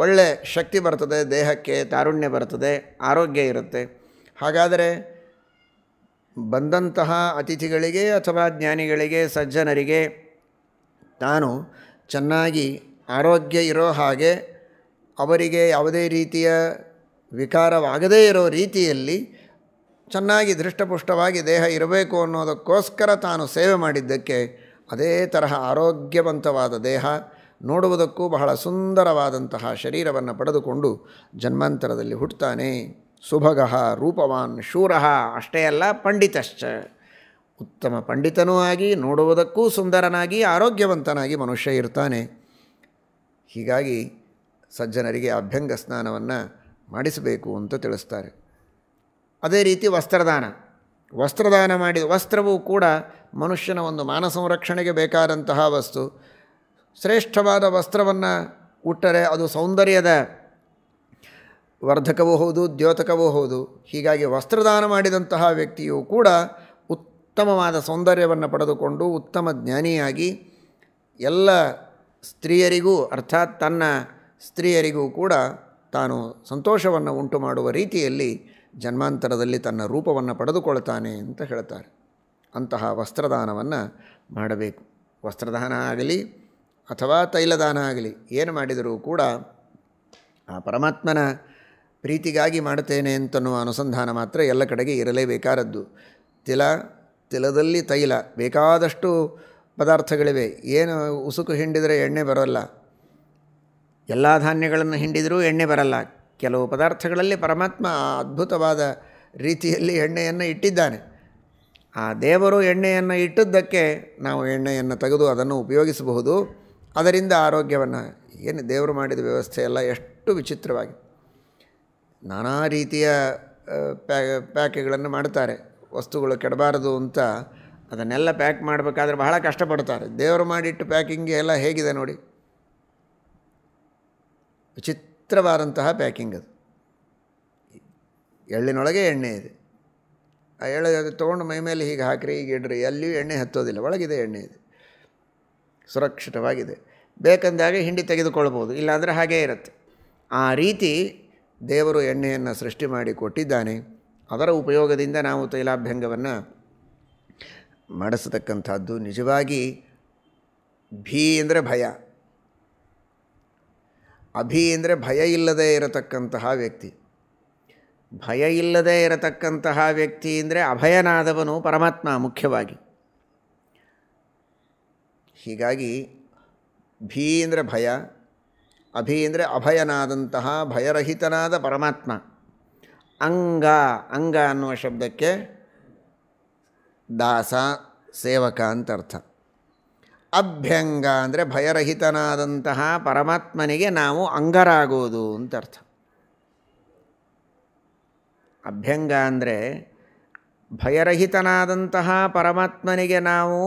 ಒಳ್ಳೆ ಶಕ್ತಿ ಬರ್ತದೆ ದೇಹಕ್ಕೆ ತಾರುಣ್ಯ ಬರ್ತದೆ ಆರೋಗ್ಯ ಇರುತ್ತೆ ಹಾಗಾದರೆ ಬಂದಂತಹ ಅತಿಥಿಗಳಿಗೆ ಅಥವಾ ಜ್ಞಾನಿಗಳಿಗೆ ಸಜ್ಜನರಿಗೆ ತಾನು ಚೆನ್ನಾಗಿ ಆರೋಗ್ಯ ಇರೋ ಹಾಗೆ ಅವರಿಗೆ ಯಾವುದೇ ರೀತಿಯ ವಿಕಾರವಾಗದೇ ಇರೋ ರೀತಿಯಲ್ಲಿ ಚೆನ್ನಾಗಿ ದೃಷ್ಟಪುಷ್ಟವಾಗಿ ದೇಹ ಇರಬೇಕು ಅನ್ನೋದಕ್ಕೋಸ್ಕರ ತಾನು ಸೇವೆ ಮಾಡಿದ್ದಕ್ಕೆ ಅದೇ ತರಹ ಆರೋಗ್ಯವಂತವಾದ ದೇಹ ನೋಡುವುದಕ್ಕೂ ಬಹಳ ಸುಂದರವಾದಂತಹ ಶರೀರವನ್ನು ಪಡೆದುಕೊಂಡು ಜನ್ಮಾಂತರದಲ್ಲಿ ಹುಟ್ಟುತ್ತಾನೆ ಸುಭಗಃ ರೂಪವಾನ್ ಶೂರಃ ಅಷ್ಟೇ ಅಲ್ಲ ಪಂಡಿತಶ್ಚ ಉತ್ತಮ ಪಂಡಿತನೂ ಆಗಿ ನೋಡುವುದಕ್ಕೂ ಸುಂದರನಾಗಿ ಆರೋಗ್ಯವಂತನಾಗಿ ಮನುಷ್ಯ ಇರ್ತಾನೆ ಹೀಗಾಗಿ ಸಜ್ಜನರಿಗೆ ಅಭ್ಯಂಗ ಸ್ನಾನವನ್ನು ಮಾಡಿಸಬೇಕು ಅಂತ ತಿಳಿಸ್ತಾರೆ ಅದೇ ರೀತಿ ವಸ್ತ್ರದಾನ ವಸ್ತ್ರದಾನ ಮಾಡಿ ವಸ್ತ್ರವೂ ಕೂಡ ಮನುಷ್ಯನ ಒಂದು ಮಾನ ಸಂರಕ್ಷಣೆಗೆ ಬೇಕಾದಂತಹ ವಸ್ತು ಶ್ರೇಷ್ಠವಾದ ವಸ್ತ್ರವನ್ನು ಉಟ್ಟರೆ ಅದು ಸೌಂದರ್ಯದ ವರ್ಧಕವೂ ಹೌದು ದ್ಯೋತಕವೂ ಹೌದು ಹೀಗಾಗಿ ವಸ್ತ್ರದಾನ ಮಾಡಿದಂತಹ ವ್ಯಕ್ತಿಯು ಕೂಡ ಉತ್ತಮವಾದ ಸೌಂದರ್ಯವನ್ನು ಪಡೆದುಕೊಂಡು ಉತ್ತಮ ಜ್ಞಾನಿಯಾಗಿ ಎಲ್ಲ ಸ್ತ್ರೀಯರಿಗೂ ಅರ್ಥಾತ್ ತನ್ನ ಸ್ತ್ರೀಯರಿಗೂ ಕೂಡ ತಾನು ಸಂತೋಷವನ್ನು ಉಂಟು ಮಾಡುವ ರೀತಿಯಲ್ಲಿ ಜನ್ಮಾಂತರದಲ್ಲಿ ತನ್ನ ರೂಪವನ್ನು ಪಡೆದುಕೊಳ್ತಾನೆ ಅಂತ ಹೇಳ್ತಾರೆ ಅಂತಹ ವಸ್ತ್ರದಾನವನ್ನು ಮಾಡಬೇಕು ವಸ್ತ್ರದಾನ ಆಗಲಿ ಅಥವಾ ತೈಲದಾನ ಆಗಲಿ ಏನು ಮಾಡಿದರೂ ಕೂಡ ಆ ಪರಮಾತ್ಮನ ಪ್ರೀತಿಗಾಗಿ ಮಾಡುತ್ತೇನೆ ಅಂತನ್ನುವ ಅನುಸಂಧಾನ ಮಾತ್ರ ಎಲ್ಲ ಕಡೆಗೆ ಇರಲೇಬೇಕಾದದ್ದು ತಿಲ ತಿಲದಲ್ಲಿ ತೈಲ ಬೇಕಾದಷ್ಟು ಪದಾರ್ಥಗಳಿವೆ ಏನು ಉಸುಕು ಹಿಂಡಿದರೆ ಎಣ್ಣೆ ಬರೋಲ್ಲ ಎಲ್ಲ ಧಾನ್ಯಗಳನ್ನು ಹಿಂಡಿದರೂ ಎಣ್ಣೆ ಬರಲ್ಲ ಕೆಲವು ಪದಾರ್ಥಗಳಲ್ಲಿ ಪರಮಾತ್ಮ ಅದ್ಭುತವಾದ ರೀತಿಯಲ್ಲಿ ಎಣ್ಣೆಯನ್ನು ಇಟ್ಟಿದ್ದಾನೆ ಆ ದೇವರು ಎಣ್ಣೆಯನ್ನು ಇಟ್ಟದ್ದಕ್ಕೆ ನಾವು ಎಣ್ಣೆಯನ್ನು ತೆಗೆದು ಅದನ್ನು ಉಪಯೋಗಿಸಬಹುದು ಅದರಿಂದ ಆರೋಗ್ಯವನ್ನು ಏನು ದೇವರು ಮಾಡಿದ ವ್ಯವಸ್ಥೆ ಎಷ್ಟು ವಿಚಿತ್ರವಾಗಿ ನಾನಾ ರೀತಿಯ ಪ್ಯಾ ಪ್ಯಾಕೆಗಳನ್ನು ಮಾಡ್ತಾರೆ ವಸ್ತುಗಳು ಕೆಡಬಾರದು ಅಂತ ಅದನ್ನೆಲ್ಲ ಪ್ಯಾಕ್ ಮಾಡಬೇಕಾದ್ರೆ ಬಹಳ ಕಷ್ಟಪಡ್ತಾರೆ ದೇವರು ಮಾಡಿಟ್ಟು ಪ್ಯಾಕಿಂಗ್ ಎಲ್ಲ ಹೇಗಿದೆ ನೋಡಿ ವಿಚಿತ್ರವಾದಂತಹ ಪ್ಯಾಕಿಂಗ್ ಅದು ಎಳ್ಳಿನೊಳಗೆ ಎಣ್ಣೆ ಇದೆ ಆ ಎಳ್ಳು ಅದು ತೊಗೊಂಡು ಮೈಮೇಲೆ ಹೀಗೆ ಹಾಕಿರಿ ಈಗ ಇಡ್ರಿ ಅಲ್ಲಿಯೂ ಎಣ್ಣೆ ಹತ್ತೋದಿಲ್ಲ ಒಳಗಿದೆ ಎಣ್ಣೆ ಇದೆ ಸುರಕ್ಷಿತವಾಗಿದೆ ಬೇಕಂದಾಗ ಹಿಂಡಿ ತೆಗೆದುಕೊಳ್ಬೋದು ಇಲ್ಲಾಂದರೆ ಹಾಗೇ ಇರುತ್ತೆ ಆ ರೀತಿ ದೇವರು ಎಣ್ಣೆಯನ್ನು ಸೃಷ್ಟಿ ಮಾಡಿ ಕೊಟ್ಟಿದ್ದಾನೆ ಅದರ ಉಪಯೋಗದಿಂದ ನಾವು ತೈಲಾಭ್ಯಂಗವನ್ನು ಮಾಡಿಸತಕ್ಕಂಥದ್ದು ನಿಜವಾಗಿ ಭೀ ಅಂದರೆ ಭಯ ಅಭಿ ಅಂದರೆ ಭಯ ಇಲ್ಲದೇ ಇರತಕ್ಕಂತಹ ವ್ಯಕ್ತಿ ಭಯ ಇಲ್ಲದೇ ಇರತಕ್ಕಂತಹ ವ್ಯಕ್ತಿ ಅಂದರೆ ಅಭಯನಾದವನು ಪರಮಾತ್ಮ ಮುಖ್ಯವಾಗಿ ಹೀಗಾಗಿ ಭೀ ಅಂದರೆ ಭಯ ಅಭಿ ಅಂದರೆ ಅಭಯನಾದಂತಹ ಭಯರಹಿತನಾದ ಪರಮಾತ್ಮ ಅಂಗ ಅಂಗ ಅನ್ನುವ ಶಬ್ದಕ್ಕೆ ದಾಸ ಸೇವಕ ಅಂತ ಅರ್ಥ ಅಭ್ಯಂಗ ಅಂದರೆ ಭಯರಹಿತನಾದಂತಹ ಪರಮಾತ್ಮನಿಗೆ ನಾವು ಅಂಗರಾಗೋದು ಅಂತ ಅರ್ಥ ಅಭ್ಯಂಗ ಅಂದರೆ ಭಯರಹಿತನಾದಂತಹ ಪರಮಾತ್ಮನಿಗೆ ನಾವು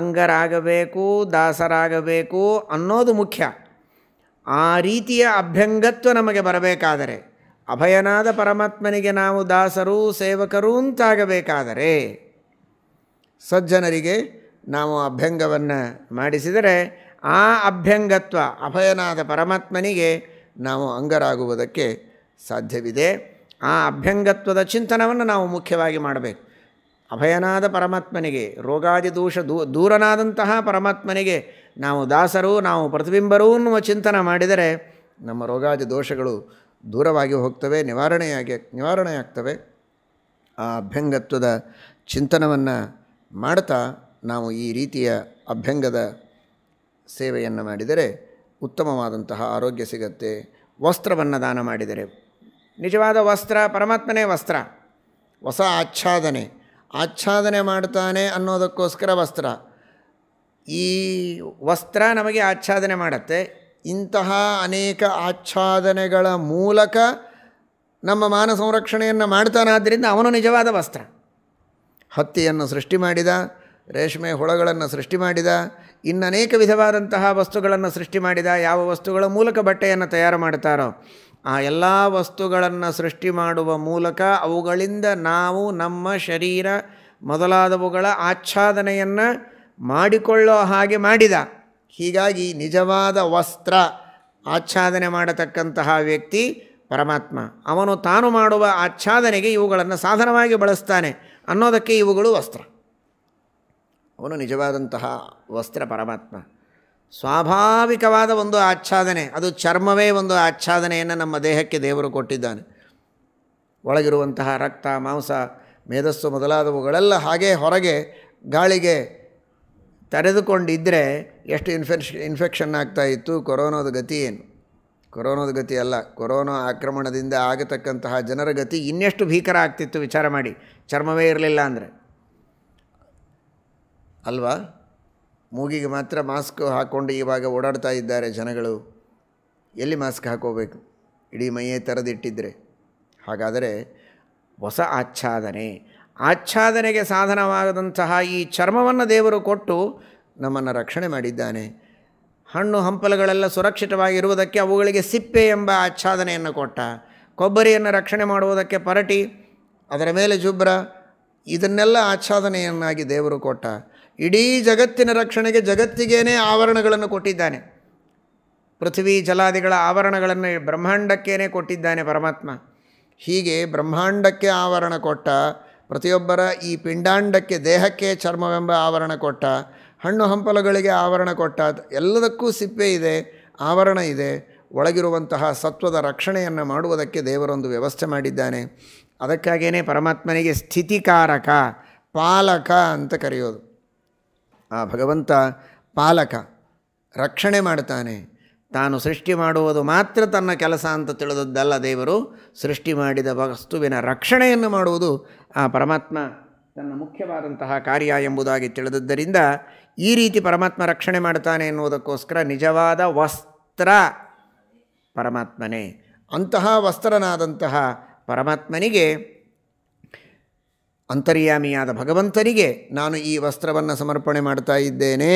ಅಂಗರಾಗಬೇಕು ದಾಸರಾಗಬೇಕು ಅನ್ನೋದು ಮುಖ್ಯ ಆ ರೀತಿಯ ಅಭ್ಯಂಗತ್ವ ನಮಗೆ ಬರಬೇಕಾದರೆ ಅಭಯನಾದ ಪರಮಾತ್ಮನಿಗೆ ನಾವು ದಾಸರು ಸೇವಕರು ಅಂತಾಗಬೇಕಾದರೆ ಸಜ್ಜನರಿಗೆ ನಾವು ಅಭ್ಯಂಗವನ್ನು ಮಾಡಿಸಿದರೆ ಆ ಅಭ್ಯಂಗತ್ವ ಅಭಯನಾದ ಪರಮಾತ್ಮನಿಗೆ ನಾವು ಅಂಗರಾಗುವುದಕ್ಕೆ ಸಾಧ್ಯವಿದೆ ಆ ಅಭ್ಯಂಗತ್ವದ ಚಿಂತನವನ್ನು ನಾವು ಮುಖ್ಯವಾಗಿ ಮಾಡಬೇಕು ಅಭಯನಾದ ಪರಮಾತ್ಮನಿಗೆ ರೋಗಾದಿ ದೋಷ ದೂ ದೂರನಾದಂತಹ ಪರಮಾತ್ಮನಿಗೆ ನಾವು ದಾಸರು ನಾವು ಪ್ರತಿಬಿಂಬರು ಅನ್ನುವ ಚಿಂತನ ಮಾಡಿದರೆ ನಮ್ಮ ರೋಗಾದಿ ದೋಷಗಳು ದೂರವಾಗಿ ಹೋಗ್ತವೆ ನಿವಾರಣೆಯಾಗಿ ನಿವಾರಣೆಯಾಗ್ತವೆ ಆ ಅಭ್ಯಂಗತ್ವದ ಚಿಂತನವನ್ನು ಮಾಡ್ತಾ ನಾವು ಈ ರೀತಿಯ ಅಭ್ಯಂಗದ ಸೇವೆಯನ್ನು ಮಾಡಿದರೆ ಉತ್ತಮವಾದಂತಹ ಆರೋಗ್ಯ ಸಿಗತ್ತೆ ವಸ್ತ್ರವನ್ನು ದಾನ ಮಾಡಿದರೆ ನಿಜವಾದ ವಸ್ತ್ರ ಪರಮಾತ್ಮನೇ ವಸ್ತ್ರ ಹೊಸ ಆಚ್ಛಾದನೆ ಆಚ್ಛಾದನೆ ಮಾಡ್ತಾನೆ ಅನ್ನೋದಕ್ಕೋಸ್ಕರ ವಸ್ತ್ರ ಈ ವಸ್ತ್ರ ನಮಗೆ ಆಚ್ಛಾದನೆ ಮಾಡುತ್ತೆ ಇಂತಹ ಅನೇಕ ಆಚ್ಛಾದನೆಗಳ ಮೂಲಕ ನಮ್ಮ ಮಾನ ಸಂರಕ್ಷಣೆಯನ್ನು ಮಾಡ್ತಾನಾದ್ದರಿಂದ ಅವನು ನಿಜವಾದ ವಸ್ತ್ರ ಹತ್ತಿಯನ್ನು ಸೃಷ್ಟಿ ಮಾಡಿದ ರೇಷ್ಮೆ ಹುಳಗಳನ್ನು ಸೃಷ್ಟಿ ಮಾಡಿದ ಇನ್ನು ಅನೇಕ ವಿಧವಾದಂತಹ ವಸ್ತುಗಳನ್ನು ಸೃಷ್ಟಿ ಮಾಡಿದ ಯಾವ ವಸ್ತುಗಳ ಮೂಲಕ ಬಟ್ಟೆಯನ್ನು ತಯಾರು ಮಾಡ್ತಾರೋ ಆ ಎಲ್ಲ ವಸ್ತುಗಳನ್ನು ಸೃಷ್ಟಿ ಮಾಡುವ ಮೂಲಕ ಅವುಗಳಿಂದ ನಾವು ನಮ್ಮ ಶರೀರ ಮೊದಲಾದವುಗಳ ಆಚ್ಛಾದನೆಯನ್ನು ಮಾಡಿಕೊಳ್ಳೋ ಹಾಗೆ ಮಾಡಿದ ಹೀಗಾಗಿ ನಿಜವಾದ ವಸ್ತ್ರ ಆಚ್ಛಾದನೆ ಮಾಡತಕ್ಕಂತಹ ವ್ಯಕ್ತಿ ಪರಮಾತ್ಮ ಅವನು ತಾನು ಮಾಡುವ ಆಚ್ಛಾದನೆಗೆ ಇವುಗಳನ್ನು ಸಾಧನವಾಗಿ ಬಳಸ್ತಾನೆ ಅನ್ನೋದಕ್ಕೆ ಇವುಗಳು ವಸ್ತ್ರ ಅವನು ನಿಜವಾದಂತಹ ವಸ್ತ್ರ ಪರಮಾತ್ಮ ಸ್ವಾಭಾವಿಕವಾದ ಒಂದು ಆಚ್ಛಾದನೆ ಅದು ಚರ್ಮವೇ ಒಂದು ಆಚ್ಛಾದನೆಯನ್ನು ನಮ್ಮ ದೇಹಕ್ಕೆ ದೇವರು ಕೊಟ್ಟಿದ್ದಾನೆ ಒಳಗಿರುವಂತಹ ರಕ್ತ ಮಾಂಸ ಮೇಧಸ್ಸು ಮೊದಲಾದವುಗಳೆಲ್ಲ ಹಾಗೇ ಹೊರಗೆ ಗಾಳಿಗೆ ತೆರೆದುಕೊಂಡಿದ್ದರೆ ಎಷ್ಟು ಇನ್ಫೆಕ್ಷ್ ಇನ್ಫೆಕ್ಷನ್ ಆಗ್ತಾಯಿತ್ತು ಕೊರೋನಾದ ಗತಿ ಏನು ಕೊರೋನಾದ ಗತಿ ಅಲ್ಲ ಕೊರೋನಾ ಆಕ್ರಮಣದಿಂದ ಆಗತಕ್ಕಂತಹ ಜನರ ಗತಿ ಇನ್ನೆಷ್ಟು ಭೀಕರ ಆಗ್ತಿತ್ತು ವಿಚಾರ ಮಾಡಿ ಚರ್ಮವೇ ಇರಲಿಲ್ಲ ಅಂದರೆ ಅಲ್ವಾ ಮೂಗಿಗೆ ಮಾತ್ರ ಮಾಸ್ಕ್ ಹಾಕ್ಕೊಂಡು ಇವಾಗ ಓಡಾಡ್ತಾ ಇದ್ದಾರೆ ಜನಗಳು ಎಲ್ಲಿ ಮಾಸ್ಕ್ ಹಾಕೋಬೇಕು ಇಡೀ ಮೈಯೇ ಥರದಿಟ್ಟಿದ್ದರೆ ಹಾಗಾದರೆ ಹೊಸ ಆಚ್ಛಾದನೆ ಆಚ್ಛಾದನೆಗೆ ಸಾಧನವಾದಂತಹ ಈ ಚರ್ಮವನ್ನು ದೇವರು ಕೊಟ್ಟು ನಮ್ಮನ್ನು ರಕ್ಷಣೆ ಮಾಡಿದ್ದಾನೆ ಹಣ್ಣು ಹಂಪಲುಗಳೆಲ್ಲ ಸುರಕ್ಷಿತವಾಗಿರುವುದಕ್ಕೆ ಅವುಗಳಿಗೆ ಸಿಪ್ಪೆ ಎಂಬ ಆಚ್ಛಾದನೆಯನ್ನು ಕೊಟ್ಟ ಕೊಬ್ಬರಿಯನ್ನು ರಕ್ಷಣೆ ಮಾಡುವುದಕ್ಕೆ ಪರಟಿ ಅದರ ಮೇಲೆ ಜುಬ್ರ ಇದನ್ನೆಲ್ಲ ಆಚ್ಛಾದನೆಯನ್ನಾಗಿ ದೇವರು ಕೊಟ್ಟ ಇಡೀ ಜಗತ್ತಿನ ರಕ್ಷಣೆಗೆ ಜಗತ್ತಿಗೇನೆ ಆವರಣಗಳನ್ನು ಕೊಟ್ಟಿದ್ದಾನೆ ಪೃಥ್ವಿ ಜಲಾದಿಗಳ ಆವರಣಗಳನ್ನು ಬ್ರಹ್ಮಾಂಡಕ್ಕೇನೆ ಕೊಟ್ಟಿದ್ದಾನೆ ಪರಮಾತ್ಮ ಹೀಗೆ ಬ್ರಹ್ಮಾಂಡಕ್ಕೆ ಆವರಣ ಕೊಟ್ಟ ಪ್ರತಿಯೊಬ್ಬರ ಈ ಪಿಂಡಾಂಡಕ್ಕೆ ದೇಹಕ್ಕೆ ಚರ್ಮವೆಂಬ ಆವರಣ ಕೊಟ್ಟ ಹಣ್ಣು ಹಂಪಲುಗಳಿಗೆ ಆವರಣ ಕೊಟ್ಟ ಎಲ್ಲದಕ್ಕೂ ಸಿಪ್ಪೆ ಇದೆ ಆವರಣ ಇದೆ ಒಳಗಿರುವಂತಹ ಸತ್ವದ ರಕ್ಷಣೆಯನ್ನು ಮಾಡುವುದಕ್ಕೆ ದೇವರೊಂದು ವ್ಯವಸ್ಥೆ ಮಾಡಿದ್ದಾನೆ ಅದಕ್ಕಾಗಿಯೇ ಪರಮಾತ್ಮನಿಗೆ ಸ್ಥಿತಿಕಾರಕ ಪಾಲಕ ಅಂತ ಕರೆಯೋದು ಆ ಭಗವಂತ ಪಾಲಕ ರಕ್ಷಣೆ ಮಾಡ್ತಾನೆ ತಾನು ಸೃಷ್ಟಿ ಮಾಡುವುದು ಮಾತ್ರ ತನ್ನ ಕೆಲಸ ಅಂತ ತಿಳಿದದ್ದಲ್ಲ ದೇವರು ಸೃಷ್ಟಿ ಮಾಡಿದ ವಸ್ತುವಿನ ರಕ್ಷಣೆಯನ್ನು ಮಾಡುವುದು ಆ ಪರಮಾತ್ಮ ತನ್ನ ಮುಖ್ಯವಾದಂತಹ ಕಾರ್ಯ ಎಂಬುದಾಗಿ ತಿಳಿದದ್ದರಿಂದ ಈ ರೀತಿ ಪರಮಾತ್ಮ ರಕ್ಷಣೆ ಮಾಡ್ತಾನೆ ಎನ್ನುವುದಕ್ಕೋಸ್ಕರ ನಿಜವಾದ ವಸ್ತ್ರ ಪರಮಾತ್ಮನೇ ಅಂತಹ ವಸ್ತ್ರನಾದಂತಹ ಪರಮಾತ್ಮನಿಗೆ ಅಂತರ್ಯಾಮಿಯಾದ ಭಗವಂತನಿಗೆ ನಾನು ಈ ವಸ್ತ್ರವನ್ನು ಸಮರ್ಪಣೆ ಮಾಡ್ತಾ ಇದ್ದೇನೆ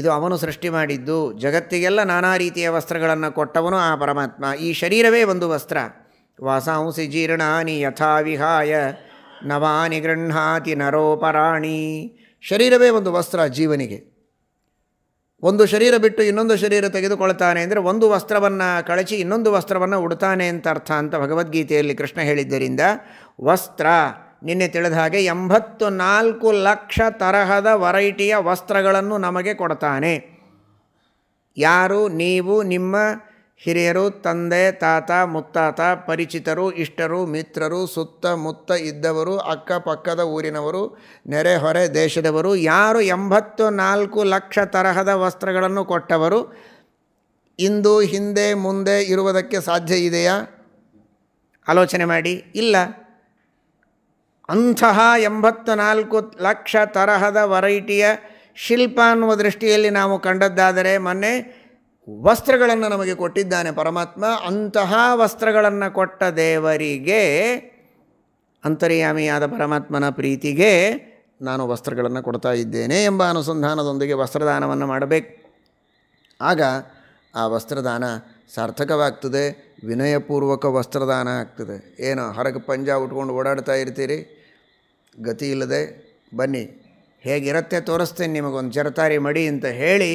ಇದು ಅವನು ಸೃಷ್ಟಿ ಮಾಡಿದ್ದು ಜಗತ್ತಿಗೆಲ್ಲ ನಾನಾ ರೀತಿಯ ವಸ್ತ್ರಗಳನ್ನು ಕೊಟ್ಟವನು ಆ ಪರಮಾತ್ಮ ಈ ಶರೀರವೇ ಒಂದು ವಸ್ತ್ರ ವಾಸಾಂಸಿ ಜೀರ್ಣಾನಿ ಯಥಾವಿಹಾಯ ನವಾನಿ ಗೃಹಾತಿ ನರೋಪರಾಣಿ ಶರೀರವೇ ಒಂದು ವಸ್ತ್ರ ಜೀವನಿಗೆ ಒಂದು ಶರೀರ ಬಿಟ್ಟು ಇನ್ನೊಂದು ಶರೀರ ತೆಗೆದುಕೊಳ್ತಾನೆ ಅಂದರೆ ಒಂದು ವಸ್ತ್ರವನ್ನು ಕಳಚಿ ಇನ್ನೊಂದು ವಸ್ತ್ರವನ್ನು ಉಡ್ತಾನೆ ಅಂತ ಅರ್ಥ ಅಂತ ಭಗವದ್ಗೀತೆಯಲ್ಲಿ ಕೃಷ್ಣ ಹೇಳಿದ್ದರಿಂದ ವಸ್ತ್ರ ನಿನ್ನೆ ತಿಳಿದ ಹಾಗೆ ಎಂಬತ್ತು ನಾಲ್ಕು ಲಕ್ಷ ತರಹದ ವರೈಟಿಯ ವಸ್ತ್ರಗಳನ್ನು ನಮಗೆ ಕೊಡ್ತಾನೆ ಯಾರು ನೀವು ನಿಮ್ಮ ಹಿರಿಯರು ತಂದೆ ತಾತ ಮುತ್ತಾತ ಪರಿಚಿತರು ಇಷ್ಟರು ಮಿತ್ರರು ಸುತ್ತಮುತ್ತ ಇದ್ದವರು ಅಕ್ಕಪಕ್ಕದ ಊರಿನವರು ನೆರೆಹೊರೆ ದೇಶದವರು ಯಾರು ಎಂಬತ್ತು ನಾಲ್ಕು ಲಕ್ಷ ತರಹದ ವಸ್ತ್ರಗಳನ್ನು ಕೊಟ್ಟವರು ಇಂದು ಹಿಂದೆ ಮುಂದೆ ಇರುವುದಕ್ಕೆ ಸಾಧ್ಯ ಇದೆಯಾ ಆಲೋಚನೆ ಮಾಡಿ ಇಲ್ಲ ಅಂತಹ ಎಂಬತ್ತು ನಾಲ್ಕು ಲಕ್ಷ ತರಹದ ವರೈಟಿಯ ಶಿಲ್ಪ ಅನ್ನುವ ದೃಷ್ಟಿಯಲ್ಲಿ ನಾವು ಕಂಡದ್ದಾದರೆ ಮೊನ್ನೆ ವಸ್ತ್ರಗಳನ್ನು ನಮಗೆ ಕೊಟ್ಟಿದ್ದಾನೆ ಪರಮಾತ್ಮ ಅಂತಹ ವಸ್ತ್ರಗಳನ್ನು ಕೊಟ್ಟ ದೇವರಿಗೆ ಅಂತರ್ಯಾಮಿಯಾದ ಪರಮಾತ್ಮನ ಪ್ರೀತಿಗೆ ನಾನು ವಸ್ತ್ರಗಳನ್ನು ಕೊಡ್ತಾ ಇದ್ದೇನೆ ಎಂಬ ಅನುಸಂಧಾನದೊಂದಿಗೆ ವಸ್ತ್ರದಾನವನ್ನು ಮಾಡಬೇಕು ಆಗ ಆ ವಸ್ತ್ರದಾನ ಸಾರ್ಥಕವಾಗ್ತದೆ ವಿನಯಪೂರ್ವಕ ವಸ್ತ್ರದಾನ ಆಗ್ತದೆ ಏನು ಹರಗ ಪಂಜ ಉಟ್ಕೊಂಡು ಓಡಾಡ್ತಾ ಇರ್ತೀರಿ ಗತಿ ಇಲ್ಲದೆ ಬನ್ನಿ ಹೇಗಿರುತ್ತೆ ತೋರಿಸ್ತೇನೆ ನಿಮಗೊಂದು ಚರತಾರಿ ಮಡಿ ಅಂತ ಹೇಳಿ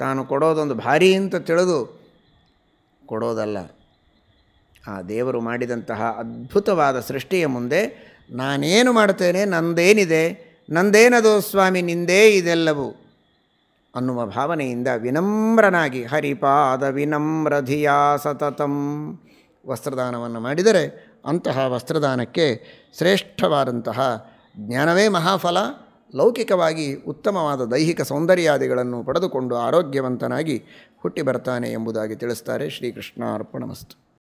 ತಾನು ಕೊಡೋದೊಂದು ಭಾರಿ ಅಂತ ತಿಳಿದು ಕೊಡೋದಲ್ಲ ಆ ದೇವರು ಮಾಡಿದಂತಹ ಅದ್ಭುತವಾದ ಸೃಷ್ಟಿಯ ಮುಂದೆ ನಾನೇನು ಮಾಡ್ತೇನೆ ನಂದೇನಿದೆ ನಂದೇನದೋ ಸ್ವಾಮಿ ನಿಂದೇ ಇದೆಲ್ಲವು ಅನ್ನುವ ಭಾವನೆಯಿಂದ ವಿನಮ್ರನಾಗಿ ಹರಿಪಾದ ವಿನಮ್ರಧಿಯ ಸತತಂ ವಸ್ತ್ರದಾನವನ್ನು ಮಾಡಿದರೆ ಅಂತಹ ವಸ್ತ್ರದಾನಕ್ಕೆ ಶ್ರೇಷ್ಠವಾದಂತಹ ಜ್ಞಾನವೇ ಮಹಾಫಲ ಲೌಕಿಕವಾಗಿ ಉತ್ತಮವಾದ ದೈಹಿಕ ಸೌಂದರ್ಯಾದಿಗಳನ್ನು ಪಡೆದುಕೊಂಡು ಆರೋಗ್ಯವಂತನಾಗಿ ಹುಟ್ಟಿ ಬರ್ತಾನೆ ಎಂಬುದಾಗಿ ತಿಳಿಸ್ತಾರೆ ಶ್ರೀಕೃಷ್ಣ ಅರ್ಪಣಮಸ್ತು